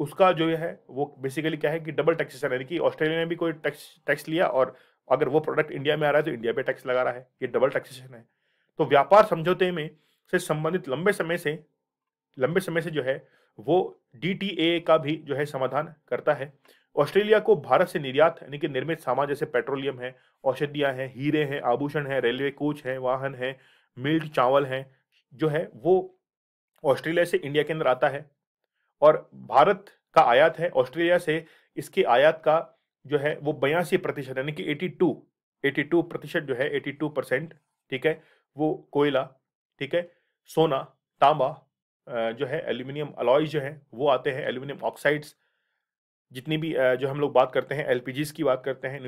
उसका जो है वो बेसिकली क्या है कि डबल टैक्सेशन यानी कि ऑस्ट्रेलिया ने भी कोई टैक्स टैक्स लिया और अगर वो प्रोडक्ट इंडिया में आ रहा है तो इंडिया पे टैक्स लगा रहा है ये डबल टैक्सेशन है तो व्यापार समझौते में से संबंधित लंबे समय से लंबे समय से जो है वो डी का भी जो है समाधान करता है ऑस्ट्रेलिया को भारत से निर्यात यानी कि निर्मित सामान जैसे पेट्रोलियम है औषधियाँ हैं हीरे हैं आभूषण हैं रेलवे कोच हैं वाहन हैं मिल्क चावल हैं जो है वो ऑस्ट्रेलिया से इंडिया के अंदर आता है और भारत का आयात है ऑस्ट्रेलिया से इसके आयात का जो है वो बयासी प्रतिशत यानी कि 82 82 प्रतिशत जो है 82 परसेंट ठीक है वो कोयला ठीक है सोना तांबा जो है एल्यूमिनियम अलॉय जो है वो आते हैं एल्यूमिनियम ऑक्साइड्स जितनी भी जो हम लोग बात करते हैं एल की बात करते हैं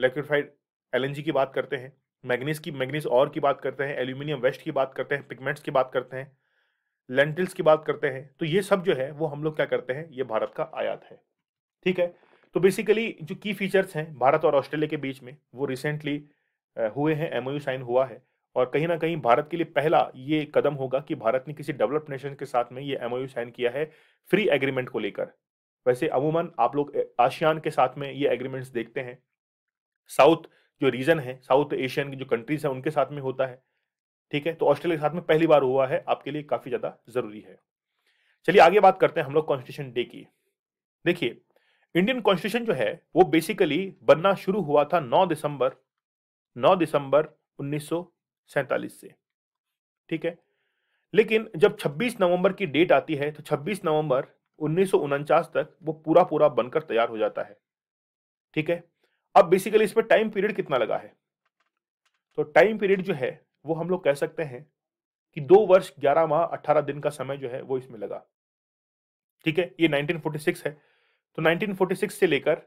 लिक्विफाइड एल की बात करते हैं मैग्नीस की मैग्नीस और की बात करते हैं एल्यूमिनियम वेस्ट की बात करते हैं पिगमेंट्स की बात करते हैं लेंटिल्स की बात करते हैं तो ये सब जो है वो हम लोग क्या करते हैं ये भारत का आयात है ठीक है तो बेसिकली जो की फीचर्स हैं भारत और ऑस्ट्रेलिया के बीच में वो रिसेंटली हुए हैं एमओयू साइन हुआ है और कहीं ना कहीं भारत के लिए पहला ये कदम होगा कि भारत ने किसी डेवलप्ड नेशन के साथ में ये एमओयू साइन किया है फ्री एग्रीमेंट को लेकर वैसे अमूमन आप लोग आशियान के साथ में ये एग्रीमेंट्स देखते हैं साउथ जो रीजन है साउथ एशियन की जो कंट्रीज है उनके साथ में होता है ठीक है तो ऑस्ट्रेलिया के साथ में पहली बार हुआ है आपके लिए काफी ज्यादा जरूरी है चलिए आगे बात करते हैं हम लोग कॉन्स्टिट्यूशन डे की देखिए इंडियन कॉन्स्टिट्यूशन जो है वो बेसिकली बनना शुरू हुआ था 9 दिसंबर 9 दिसंबर सैतालीस से ठीक है लेकिन जब 26 नवंबर की डेट आती है तो 26 नवंबर उन्नीस तक वो पूरा पूरा बनकर तैयार हो जाता है ठीक है अब बेसिकली इसमें टाइम पीरियड कितना लगा है तो टाइम पीरियड जो है वो हम लोग कह सकते हैं कि दो वर्ष ग्यारह माह अट्ठारह दिन का समय जो है वो इसमें लगा ठीक है ये 1946 है तो 1946 से लेकर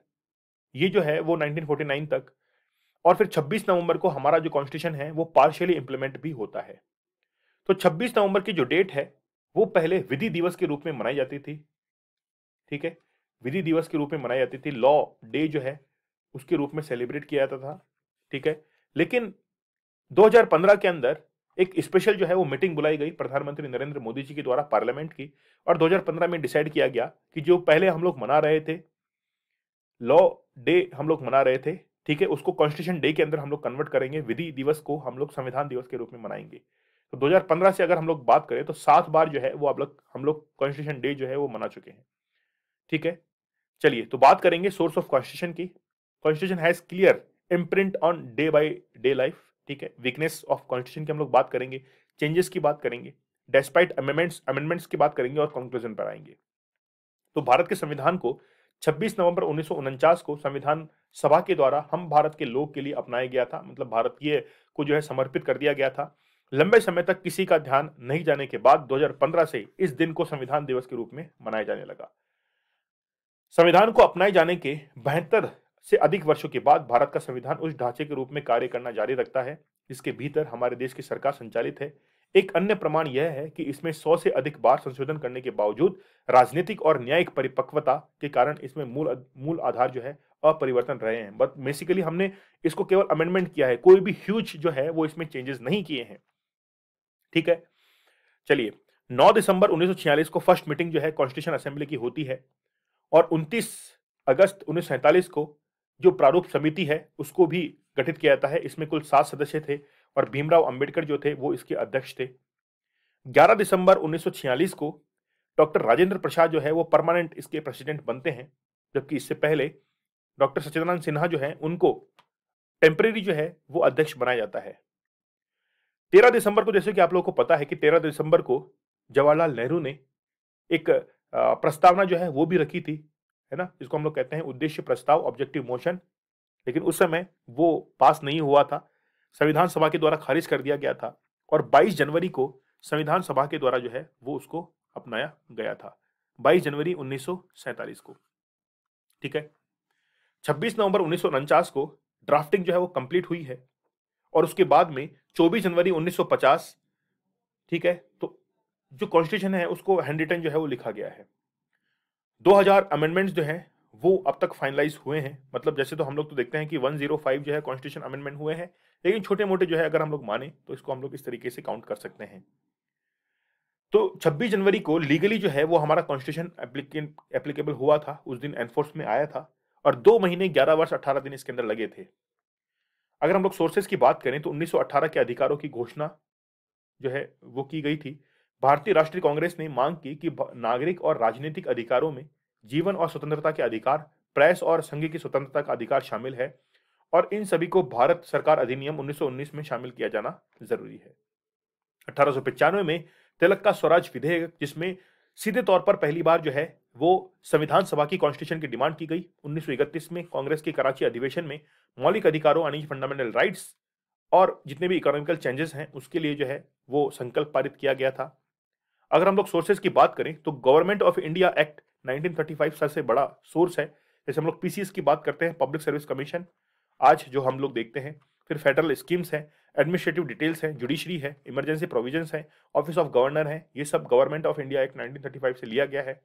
ये जो है वो 1949 तक और फिर 26 नवंबर को हमारा जो कॉन्स्टिट्यूशन है वो पार्शियली इंप्लीमेंट भी होता है तो 26 नवंबर की जो डेट है वो पहले विधि दिवस के रूप में मनाई जाती थी ठीक है विधि दिवस के रूप में मनाई जाती थी लॉ डे जो है उसके रूप में सेलिब्रेट किया जाता था ठीक है लेकिन 2015 के अंदर एक स्पेशल जो है वो मीटिंग बुलाई गई प्रधानमंत्री नरेंद्र मोदी जी के द्वारा पार्लियामेंट की और 2015 में डिसाइड किया गया कि जो पहले हम लोग मना रहे थे लॉ डे हम लोग मना रहे थे ठीक है उसको कॉन्स्टिट्यूशन डे के अंदर हम लोग कन्वर्ट करेंगे विधि दिवस को हम लोग संविधान दिवस के रूप में मनाएंगे तो 2015 से अगर हम लोग बात करें तो सात बार जो है वो अब लोग हम लोग कॉन्स्टिट्यूशन डे जो है वो मना चुके हैं ठीक है चलिए तो बात करेंगे सोर्स ऑफ कॉन्स्टिट्यूशन की constitution has clear imprint on day by day life ठीक है वीकनेस ऑफ कॉन्स्टिट्यूशन की हम लोग बात करेंगे चेंजेस की बात करेंगे डेस्पाइट अमेंडमेंट्स अमेंडमेंट्स की बात करेंगे और कंक्लूजन पर आएंगे तो भारत के संविधान को 26 नवंबर उन्नीस को संविधान सभा के द्वारा हम भारत के लोग के लिए अपनाया गया था मतलब भारतीय को जो है समर्पित कर दिया गया था लंबे समय तक किसी का ध्यान नहीं जाने के बाद 2015 से इस दिन को संविधान दिवस के रूप में मनाया जाने लगा संविधान को अपनाए जाने के बेहतर से अधिक वर्षों के बाद भारत का संविधान उस ढांचे के रूप में कार्य करना जारी रखता है जिसके भीतर हमारे देश की सरकार संचालित है एक अन्य प्रमाण यह है कि इसमें सौ से अधिक बार संशोधन करने के बावजूद राजनीतिक और न्यायिक परिपक्वता के कारण इसमें मूल मूल आधार जो है अपरिवर्तन रहे हैं बट बेसिकली हमने इसको केवल अमेंडमेंट किया है कोई भी ह्यूज जो है वो इसमें चेंजेस नहीं किए हैं ठीक है चलिए 9 दिसंबर 1946 को फर्स्ट मीटिंग जो है कॉन्स्टिट्यूशन असेंबली की होती है और 29 अगस्त उन्नीस को जो प्रारूप समिति है उसको भी गठित किया जाता है इसमें कुल सात सदस्य थे और भीमराव अंबेडकर जो थे वो इसके अध्यक्ष थे 11 दिसंबर 1946 को डॉक्टर राजेंद्र प्रसाद जो है वो परमानेंट इसके प्रेसिडेंट बनते हैं जबकि इससे पहले डॉक्टर सचिदानंद सिन्हा जो है उनको टेम्परेरी जो है वो अध्यक्ष बनाया जाता है तेरह दिसंबर को जैसे कि आप लोगों को पता है कि तेरह दिसंबर को जवाहरलाल नेहरू ने एक प्रस्तावना जो है वो भी रखी थी है ना इसको हम लोग कहते हैं उद्देश्य प्रस्ताव ऑब्जेक्टिव मोशन लेकिन उस समय वो पास नहीं हुआ था संविधान सभा के द्वारा खारिज कर दिया गया था और 22 जनवरी को संविधान सभा के द्वारा जो है वो उसको अपनाया गया था 22 जनवरी उन्नीस को ठीक है 26 नवंबर उन्नीस को ड्राफ्टिंग जो है वो कंप्लीट हुई है और उसके बाद में 24 जनवरी 1950 ठीक है तो जो कॉन्स्टिट्यूशन है उसको हैंड रिटन जो है वो लिखा गया है 2000 अमेंडमेंट्स जो है वो अब तक फाइनलाइज हुए हैं मतलब जैसे तो हम लोग तो देखते हैं कि 105 जो है कॉन्स्टिट्यूशन अमेंडमेंट हुए हैं लेकिन छोटे मोटे जो है अगर हम लोग माने तो इसको हम लोग इस तरीके से काउंट कर सकते हैं तो 26 जनवरी को लीगली जो है वो हमारा कॉन्स्टिट्यूशन एप्लीकेबल हुआ था उस दिन एनफोर्स में आया था और दो महीने ग्यारह वर्ष अठारह दिन इसके अंदर लगे थे अगर हम लोग सोर्सेज की बात करें तो 1918 के अधिकारों की घोषणा जो है वो की गई थी भारतीय राष्ट्रीय कांग्रेस ने मांग की कि नागरिक और राजनीतिक अधिकारों में जीवन और स्वतंत्रता के अधिकार प्रेस और संघ की स्वतंत्रता का अधिकार शामिल है और इन सभी को भारत सरकार अधिनियम 1919 में शामिल किया जाना जरूरी है अठारह में तिलक का स्वराज विधेयक जिसमें सीधे तौर पर पहली बार जो है वो संविधान सभा की कॉन्स्टिट्यूशन की डिमांड की गई उन्नीस में कांग्रेस के कराची अधिवेशन में मौलिक अधिकारों यानी फंडामेंटल राइट्स और जितने भी इकोनॉमिकल चेंजेस हैं उसके लिए जो है वो संकल्प पारित किया गया था अगर हम लोग सोर्सेज की बात करें तो गवर्नमेंट ऑफ इंडिया एक्ट 1935 सबसे बड़ा सोर्स है जैसे हम लोग पीसीएस की बात करते हैं पब्लिक सर्विस कमीशन आज जो हम लोग देखते हैं फिर फेडरल स्कीम्स हैं एडमिनिस्ट्रेटिव डिटेल्स हैं जुडिशरी है इमरजेंसी प्रोविजंस हैं ऑफिस ऑफ गवर्नर है ये सब Government of India Act nineteen से लिया गया है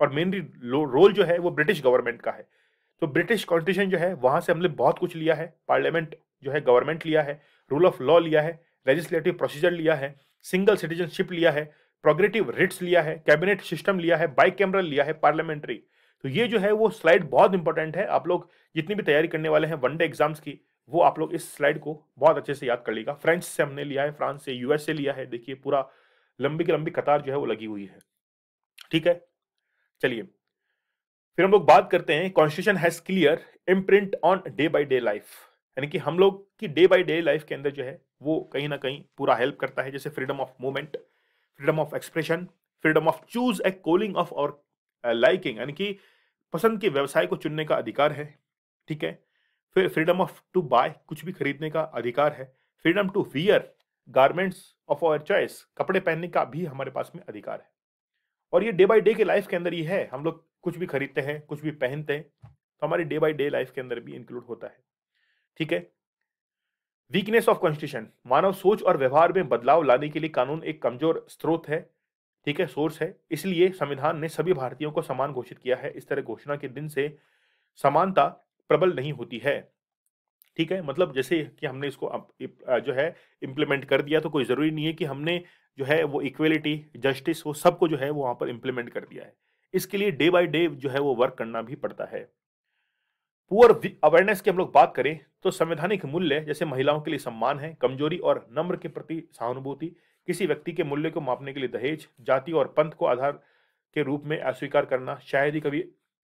और मेनली रोल जो है वो ब्रिटिश गवर्नमेंट का है तो ब्रिटिश कॉन्स्टिट्यूशन जो है वहाँ से हमने बहुत कुछ लिया है पार्लियामेंट जो है गवर्नमेंट लिया है रूल ऑफ लॉ लिया है लेजिस्लेटिव प्रोसीजर लिया है सिंगल सिटीजनशिप लिया है प्रोग्रेटिव रिट्स लिया है कैबिनेट सिस्टम लिया है बाइक कैमरा लिया है पार्लियामेंट्री तो ये जो है वो स्लाइड बहुत इंपॉर्टेंट है आप लोग जितनी भी तैयारी करने वाले हैं वनडे एग्जाम्स की वो आप लोग इस स्लाइड को बहुत अच्छे से याद कर लेगा फ्रेंच से हमने लिया है फ्रांस से यूएस से लिया है देखिए पूरा लंबी की लंबी कतार जो है वो लगी हुई है ठीक है चलिए फिर हम लोग बात करते हैं constitution has clear imprint on day by day life यानी कि हम लोग की डे बाई डे लाइफ के अंदर जो है वो कहीं ना कहीं पूरा हेल्प करता है जैसे freedom of movement freedom of expression freedom of choose a calling of और लाइकिंग यानी कि पसंद के व्यवसाय को चुनने का अधिकार है ठीक है फिर फ्रीडम ऑफ टू बाय कुछ भी खरीदने का अधिकार है freedom to wear garments of our choice कपड़े पहनने का भी हमारे पास में अधिकार है और ये डे बाई डे के लाइफ के अंदर ये है हम लोग कुछ भी खरीदते हैं कुछ भी पहनते हैं तो हमारी डे बाई डे लाइफ के अंदर भी इंक्लूड होता है ठीक है वीकनेस ऑफ कॉन्स्टिट्यूशन मानव सोच और व्यवहार में बदलाव लाने के लिए कानून एक कमजोर स्रोत है ठीक है सोर्स है इसलिए संविधान ने सभी भारतीयों को समान घोषित किया है इस तरह घोषणा के दिन से समानता प्रबल नहीं होती है ठीक है मतलब जैसे कि हमने इसको जो है इम्प्लीमेंट कर दिया तो कोई ज़रूरी नहीं है कि हमने जो है वो इक्वेलिटी जस्टिस वो सबको जो है वो वहाँ पर इम्प्लीमेंट कर दिया है इसके लिए डे बाय डे जो है वो वर्क करना भी पड़ता है पुअर अवेयरनेस की हम लोग बात करें तो संवैधानिक मूल्य जैसे महिलाओं के लिए सम्मान है कमजोरी और नम्र के प्रति सहानुभूति किसी व्यक्ति के मूल्य को मापने के लिए दहेज जाति और पंथ को आधार के रूप में अस्वीकार करना शायद ही कभी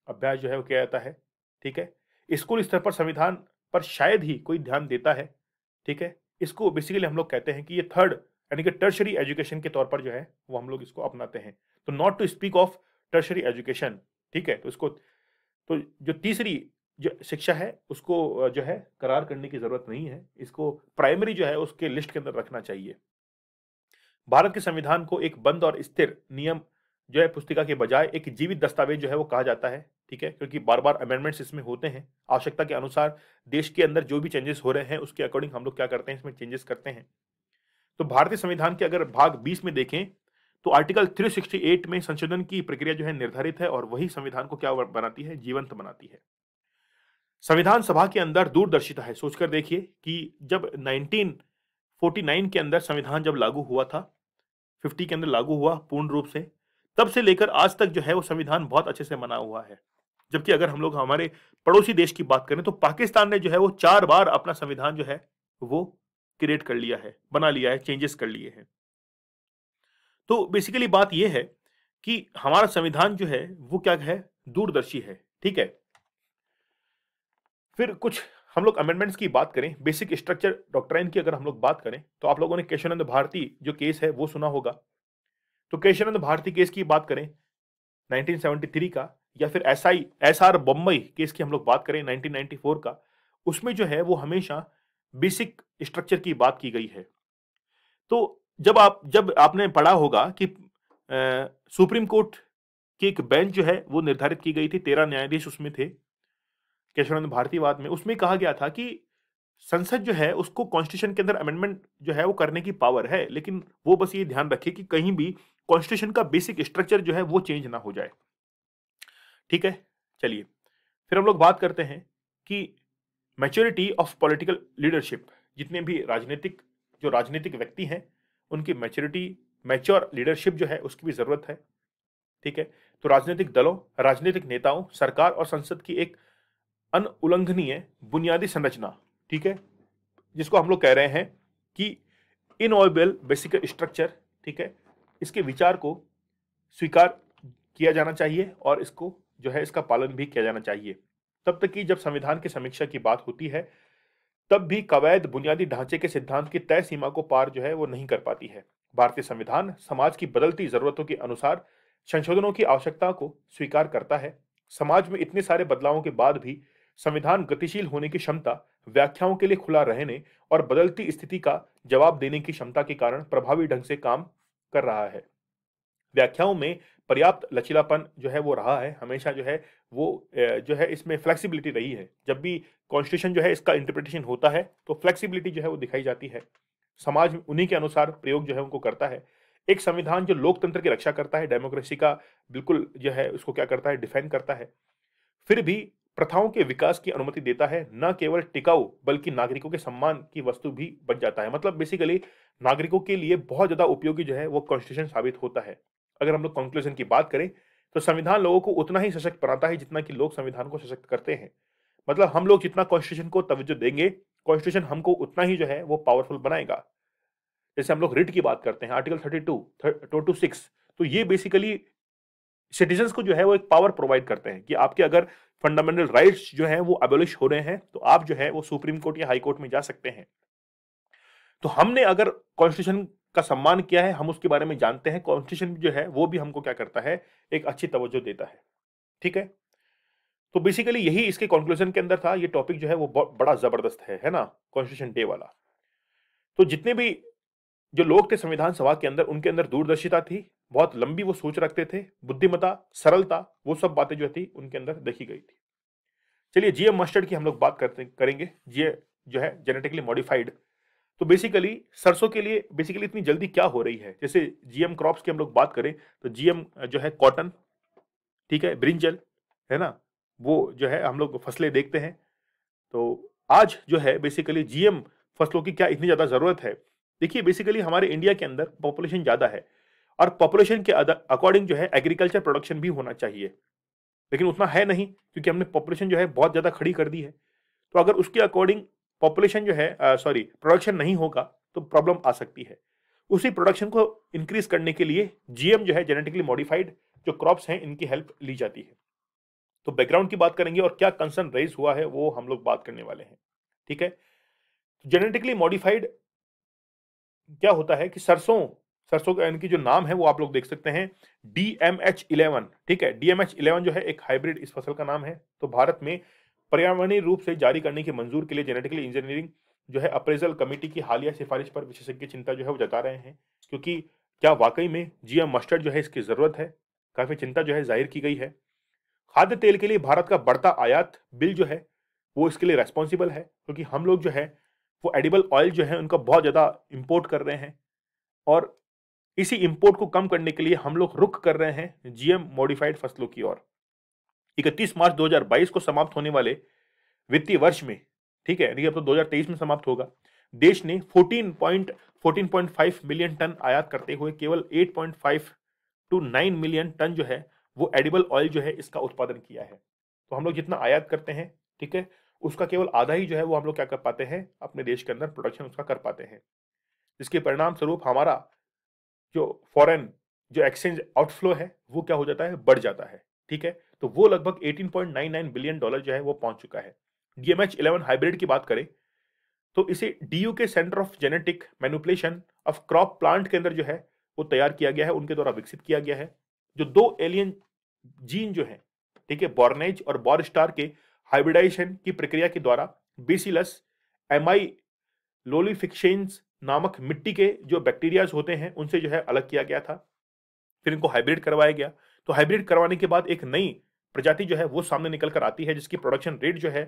अभ्यास जो है वो किया जाता है ठीक है स्कूल स्तर पर संविधान पर शायद ही कोई ध्यान देता है ठीक है इसको बेसिकली हम लोग कहते हैं कि ये थर्ड यानी कि टर्शरी एजुकेशन के तौर पर जो है वो हम लोग इसको अपनाते हैं तो not to speak of tertiary education ठीक है तो इसको तो जो तीसरी जो शिक्षा है उसको जो है करार करने की जरूरत नहीं है इसको प्राइमरी जो है उसके लिस्ट के अंदर रखना चाहिए भारत के संविधान को एक बंद और स्थिर नियम जो है पुस्तिका के बजाय एक जीवित दस्तावेज जो है वो कहा जाता है ठीक है क्योंकि बार बार अमेंडमेंट्स इसमें होते हैं आवश्यकता के अनुसार देश के अंदर जो भी चेंजेस हो रहे हैं उसके अकॉर्डिंग हम लोग क्या करते हैं इसमें चेंजेस करते हैं तो भारतीय संविधान के अगर भाग बीस में देखें तो आर्टिकल थ्री में संशोधन की प्रक्रिया जो है निर्धारित है और वही संविधान को क्या बनाती है जीवंत बनाती है संविधान सभा के अंदर दूरदर्शिता है सोचकर देखिए कि जब 1949 के अंदर संविधान जब लागू हुआ था 50 के अंदर लागू हुआ पूर्ण रूप से तब से लेकर आज तक जो है वो संविधान बहुत अच्छे से मना हुआ है जबकि अगर हम लोग हमारे पड़ोसी देश की बात करें तो पाकिस्तान ने जो है वो चार बार अपना संविधान जो है वो क्रिएट कर लिया है बना लिया है चेंजेस कर लिए हैं तो बेसिकली बात यह है कि हमारा संविधान जो है वो क्या है दूरदर्शी है ठीक है फिर कुछ हम लोग अमेंडमेंट्स की बात करें बेसिक स्ट्रक्चर डॉक्ट्राइन की अगर हम लोग बात करें तो आप लोगों ने केशवानंद भारती जो केस है वो सुना होगा तो केशवानंद भारती केस की बात करें 1973 का या फिर S I S R Bommai case की हम लोग बात करें 1994 का उसमें जो है वो हमेशा बेसिक स्ट्रक्चर की बात की गई है तो जब आप जब आपने पढ़ा होगा कि आ, सुप्रीम कोर्ट की एक बेंच जो है वो निर्धारित की गई थी तेरह न्यायाधीश उसमें थे केशवानंद भारतीवाद में उसमें कहा गया था कि संसद जो है उसको कॉन्स्टिट्यूशन के अंदर अमेंडमेंट जो है वो करने की पावर है लेकिन वो बस ये ध्यान रखे कि कहीं भी कॉन्स्टिट्यूशन का बेसिक स्ट्रक्चर जो है वो चेंज ना हो जाए ठीक है चलिए फिर हम लोग बात करते हैं कि मैच्योरिटी ऑफ पॉलिटिकल लीडरशिप जितने भी राजनीतिक जो राजनीतिक व्यक्ति हैं उनकी मैच्योरिटी मैच्योर लीडरशिप जो है उसकी भी ज़रूरत है ठीक है तो राजनीतिक दलों राजनीतिक नेताओं सरकार और संसद की एक अन उल्लंघनीय बुनियादी संरचना ठीक है जिसको हम लोग कह रहे हैं कि इनऑयबल बेसिक स्ट्रक्चर ठीक है इसके विचार को स्वीकार किया जाना चाहिए और इसको जो है इसका पालन भी किया जाना चाहिए तब तक कि जब संविधान की समीक्षा की बात होती है तब भी कवैध बुनियादी ढांचे के सिद्धांत की तय सीमा को पार जो है वो नहीं कर पाती है भारतीय संविधान समाज की बदलती जरूरतों के अनुसार संशोधनों की आवश्यकता को स्वीकार करता है समाज में इतने सारे बदलावों के बाद भी संविधान गतिशील होने की क्षमता व्याख्याओं के लिए खुला रहने और बदलती स्थिति का जवाब देने की क्षमता के कारण प्रभावी ढंग से काम कर रहा है व्याख्याओं में पर्याप्त लचीलापन जो है वो रहा है हमेशा जो है वो जो है इसमें फ्लेक्सिबिलिटी रही है जब भी कॉन्स्टिट्यूशन जो है इसका इंटरप्रिटेशन होता है तो फ्लेक्सिबिलिटी जो है वो दिखाई जाती है समाज उन्हीं के अनुसार प्रयोग जो है उनको करता है एक संविधान जो लोकतंत्र की रक्षा करता है डेमोक्रेसी का बिल्कुल जो है उसको क्या करता है डिफेंड करता है फिर भी प्रथाओं के विकास की अनुमति देता है न केवल टिकाऊ बल्कि नागरिकों के सम्मान की वस्तु भी बन जाता है मतलब बेसिकली नागरिकों के लिए बहुत ज्यादा उपयोगी जो है वो कॉन्स्टिट्यूशन साबित होता है अगर हम लोग कंक्लूजन की बात करें तो संविधान लोगों को उतना ही सशक्त बनाता है जितना कि लोग संविधान को सशक्त करते हैं मतलब हम लोग जितना कॉन्स्टिट्यूशन को तवज्जो देंगे कॉन्स्टिट्यूशन हमको उतना ही जो है वो पावरफुल बनाएगा जैसे हम लोग रिट की बात करते हैं article thirty two two six तो ये बेसिकली सिटीजन को जो है वो एक पावर प्रोवाइड करते हैं कि आपके अगर फंडामेंटल राइट्स जो है वो अबोलिश हो रहे हैं तो आप जो है वो सुप्रीम कोर्ट या हाई कोर्ट में जा सकते हैं तो हमने अगर कॉन्स्टिट्यूशन का सम्मान किया है हम उसके बारे में जानते हैं कॉन्स्टिट्यूशन जो है वो भी हमको क्या करता है एक अच्छी तवज्जो देता है ठीक है तो बेसिकली यही इसके कॉन्क्लूजन के अंदर था ये टॉपिक जो है वो बड़ा जबरदस्त है है ना कॉन्स्टिट्यूशन डे वाला तो जितने भी जो लोग थे संविधान सभा के अंदर उनके अंदर दूरदर्शिता थी बहुत लंबी वो सोच रखते थे बुद्धिमता सरलता वो सब बातें जो थी उनके अंदर देखी गई थी चलिए जीए मस्टर्ड की हम लोग बात करते करेंगे जीए जो है जेनेटिकली मॉडिफाइड तो बेसिकली सरसों के लिए बेसिकली इतनी जल्दी क्या हो रही है जैसे जीएम क्रॉप्स की हम लोग बात करें तो जीएम जो है कॉटन ठीक है ब्रिंजल है ना वो जो है हम लोग फसलें देखते हैं तो आज जो है बेसिकली जीएम फसलों की क्या इतनी ज़्यादा ज़रूरत है देखिए बेसिकली हमारे इंडिया के अंदर पॉपुलेशन ज़्यादा है और पॉपुलेशन के अकॉर्डिंग जो है एग्रीकल्चर प्रोडक्शन भी होना चाहिए लेकिन उतना है नहीं क्योंकि हमने पॉपुलेशन जो है बहुत ज़्यादा खड़ी कर दी है तो अगर उसके अकॉर्डिंग पॉपुलेशन जो है सॉरी प्रोडक्शन नहीं होगा तो प्रॉब्लम आ सकती है उसी प्रोडक्शन को इंक्रीज करने के लिए जीएम जो है जेनेटिकली मॉडिफाइड जो क्रॉप्स हैं इनकी हेल्प ली जाती है तो बैकग्राउंड की बात करेंगे और क्या कंसर्न रेज हुआ है वो हम लोग बात करने वाले हैं ठीक है जेनेटिकली मॉडिफाइड क्या होता है कि सरसों सरसों का इनकी जो नाम है वो आप लोग देख सकते हैं डी एम एच इलेवन ठीक है डी एम एच इलेवन जो है एक हाइब्रिड इस फसल का नाम है तो भारत में पर्यावरणीय रूप से जारी करने की मंजूर के लिए जेनेटिकली इंजीनियरिंग जो है अप्रेजल कमेटी की हालिया सिफारिश पर विशेषज्ञ चिंता जो है वो जता रहे हैं क्योंकि क्या वाकई में जी मस्टर्ड जो है इसकी जरूरत है काफी चिंता जो है जाहिर की गई है खाद्य तेल के लिए भारत का बढ़ता आयात बिल जो है वो इसके लिए रेस्पॉन्सिबल है क्योंकि हम लोग जो है वो एडिबल ऑयल जो है उनका बहुत ज़्यादा इम्पोर्ट कर रहे हैं और इसी इंपोर्ट को कम करने के लिए हम लोग रुख कर रहे हैं जीएम मॉडिफाइड फसलों की ओर 31 मार्च 2022 को समाप्त होने वाले वित्तीय वर्ष में ठीक है यानी अब तो 2023 में समाप्त होगा देश ने 14.14.5 मिलियन टन आयात करते हुए केवल 8.5 टू 9 मिलियन टन जो है वो एडिबल ऑयल जो है इसका उत्पादन किया है तो हम लोग जितना आयात करते हैं ठीक है उसका केवल आधा ही जो है वो हम लोग क्या कर पाते हैं अपने देश के अंदर प्रोडक्शन उसका कर पाते हैं जिसके परिणाम स्वरूप हमारा जो फॉरेन जो एक्सचेंज आउटफ्लो है वो क्या हो जाता है बढ़ जाता है ठीक है तो वो लगभग 18.99 बिलियन डॉलर जो है वो पहुंच चुका है डीएमएच 11 हाइब्रिड की बात करें तो इसे डीयू के centre of genetic manipulation of crop plant के अंदर जो है वो तैयार किया गया है उनके द्वारा विकसित किया गया है जो दो एलियन जीन जो है ठीक है बॉर्नेज और बॉर स्टार के हाइब्रिडाइजेशन की प्रक्रिया के द्वारा बेसिलस एम आई लोलिफिक्शेंस नामक मिट्टी के जो बैक्टीरियाज होते हैं उनसे जो है अलग किया गया था फिर इनको हाइब्रिड करवाया गया तो हाइब्रिड करवाने के बाद एक नई प्रजाति जो है वो सामने निकल कर आती है जिसकी प्रोडक्शन रेट जो है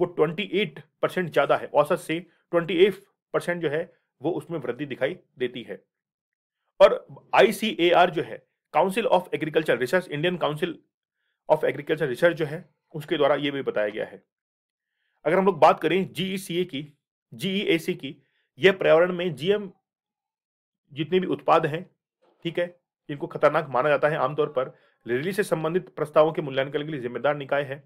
वो 28 परसेंट ज़्यादा है औसत से 28 परसेंट जो है वो उसमें वृद्धि दिखाई देती है और आई जो है council of agriculture research Indian council of agriculture research जो है उसके द्वारा ये भी बताया गया है अगर हम लोग बात करें जी e की जी e की यह पर्यावरण में जीएम जितने भी उत्पाद हैं ठीक है इनको खतरनाक माना जाता है आमतौर पर रेली से संबंधित प्रस्तावों के मूल्यांकन के लिए जिम्मेदार निकाय है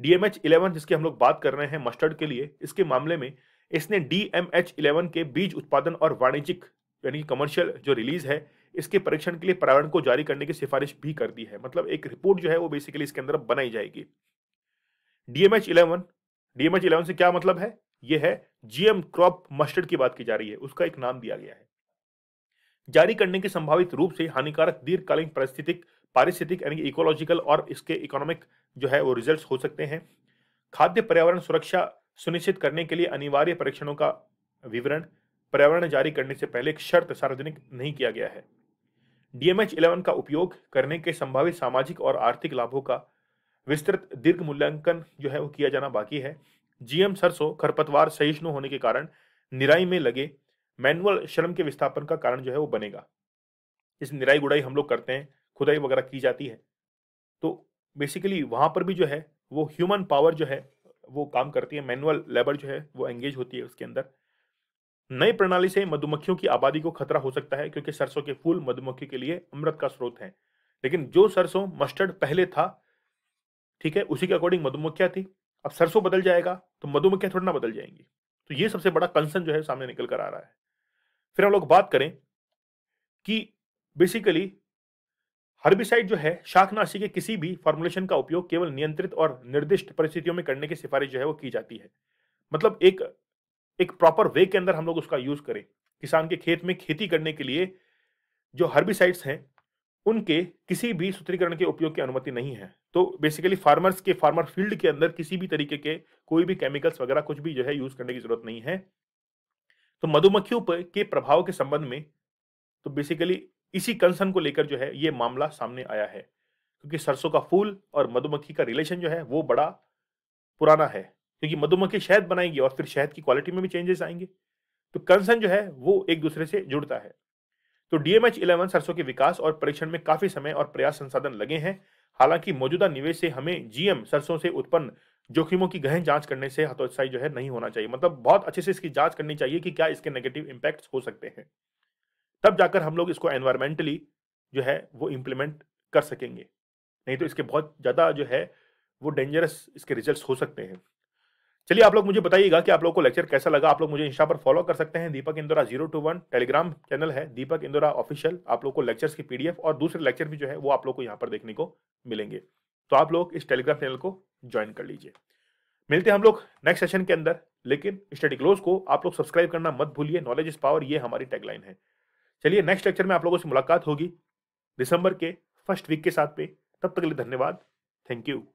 डीएमएच इलेवन जिसकी हम लोग बात कर रहे हैं मस्टर्ड के लिए इसके मामले में इसने डीएमएच इलेवन के बीज उत्पादन और वाणिज्यिक यानी कमर्शियल जो रिलीज है इसके परीक्षण के लिए पर्यावरण को जारी करने की सिफारिश भी कर दी है मतलब एक रिपोर्ट जो है वो बेसिकली इसके अंदर बनाई जाएगी डीएमएच इलेवन डीएमएच इलेवन से क्या मतलब है यह है जीएम क्रॉप मस्टर्ड की बात की जा रही है उसका एक नाम दिया गया है जारी करने के संभावित रूप से हानिकारक दीर्घकालीन परिस्थितिक पारिस्थितिक यानी इकोलॉजिकल और इसके इकोनॉमिक जो है वो रिजल्ट्स हो सकते हैं खाद्य पर्यावरण सुरक्षा सुनिश्चित करने के लिए अनिवार्य परीक्षणों का विवरण पर्यावरण जारी करने से पहले एक शर्त सार्वजनिक नहीं किया गया है डीएमएच इलेवन का उपयोग करने के संभावित सामाजिक और आर्थिक लाभों का विस्तृत दीर्घ मूल्यांकन जो है वो किया जाना बाकी है जीएम सरसों खरपतवार सहिष्णु होने के कारण निराई में लगे मैनुअल श्रम के विस्थापन का कारण जो है वो बनेगा इस निराई गुड़ाई हम लोग करते हैं खुदाई वगैरह की जाती है तो बेसिकली वहाँ पर भी जो है वो ह्यूमन पावर जो है वो काम करती है मैनुअल लेबर जो है वो एंगेज होती है उसके अंदर नई प्रणाली से मधुमक्खियों की आबादी को खतरा हो सकता है क्योंकि सरसों के फूल मधुमक्खी के लिए अमृत का स्रोत है लेकिन जो सरसों मस्टर्ड पहले था ठीक है उसी के अकॉर्डिंग मधुमक्खियां थी अब सरसों बदल जाएगा तो मधुमक्खियां थोड़ी ना बदल जाएंगी तो ये सबसे बड़ा कंसर्न जो है सामने निकल कर आ रहा है फिर हम लोग बात करें कि बेसिकली हर्बिसाइड जो है शाकनाशी के किसी भी फॉर्मुलेशन का उपयोग केवल नियंत्रित और निर्दिष्ट परिस्थितियों में करने की सिफारिश जो है वो की जाती है मतलब एक एक प्रॉपर वे के अंदर हम लोग उसका यूज करें किसान के खेत में खेती करने के लिए जो हर्बिसाइड्स हैं उनके किसी भी सूत्रीकरण के उपयोग की अनुमति नहीं है तो बेसिकली फार्मर्स के फार्मर फील्ड के अंदर किसी भी तरीके के कोई भी केमिकल्स वगैरह कुछ भी जो है यूज करने की जरूरत नहीं है तो मधुमक्खियों पर के प्रभाव के संबंध में तो बेसिकली इसी कंसर्न को लेकर जो है ये मामला सामने आया है क्योंकि सरसों का फूल और मधुमक्खी का रिलेशन जो है वो बड़ा पुराना है क्योंकि मधुमक्खी शहद बनाएगी और फिर शहद की क्वालिटी में भी चेंजेस आएंगे तो कंसर्न जो है वो एक दूसरे से जुड़ता है तो डीएमएच इलेवन सरसों के विकास और परीक्षण में काफी समय और प्रयास संसाधन लगे हैं हालांकि मौजूदा निवेश से हमें जीएम सरसों से उत्पन्न जोखिमों की गहन जांच करने से हतोत्साही जो है नहीं होना चाहिए मतलब बहुत अच्छे से इसकी जांच करनी चाहिए कि क्या इसके नेगेटिव इम्पैक्ट हो सकते हैं तब जाकर हम लोग इसको एनवायरमेंटली जो है वो इम्प्लीमेंट कर सकेंगे नहीं तो इसके बहुत ज़्यादा जो है वो डेंजरस इसके रिजल्ट हो सकते हैं चलिए आप लोग मुझे बताइएगा कि आप लोग को लेक्चर कैसा लगा आप लोग मुझे इंस्टा पर फॉलो कर सकते हैं Deepak Indora zero two one telegram channel है दीपक इंदोरा ऑफिशियल आप लोग को लेक्चर्स की पीडीएफ और दूसरे लेक्चर भी जो है वो आप लोग को यहाँ पर देखने को मिलेंगे तो आप लोग इस टेलीग्राम चैनल को ज्वाइन कर लीजिए मिलते हैं हम लोग नेक्स्ट सेशन के अंदर लेकिन स्टडी क्लोज को आप लोग सब्सक्राइब करना मत भूलिए नॉलेज इज पावर ये हमारी टैगलाइन है चलिए नेक्स्ट लेक्चर में आप लोगों से मुलाकात होगी दिसंबर के फर्स्ट वीक के साथ पे तब तक के लिए धन्यवाद थैंक यू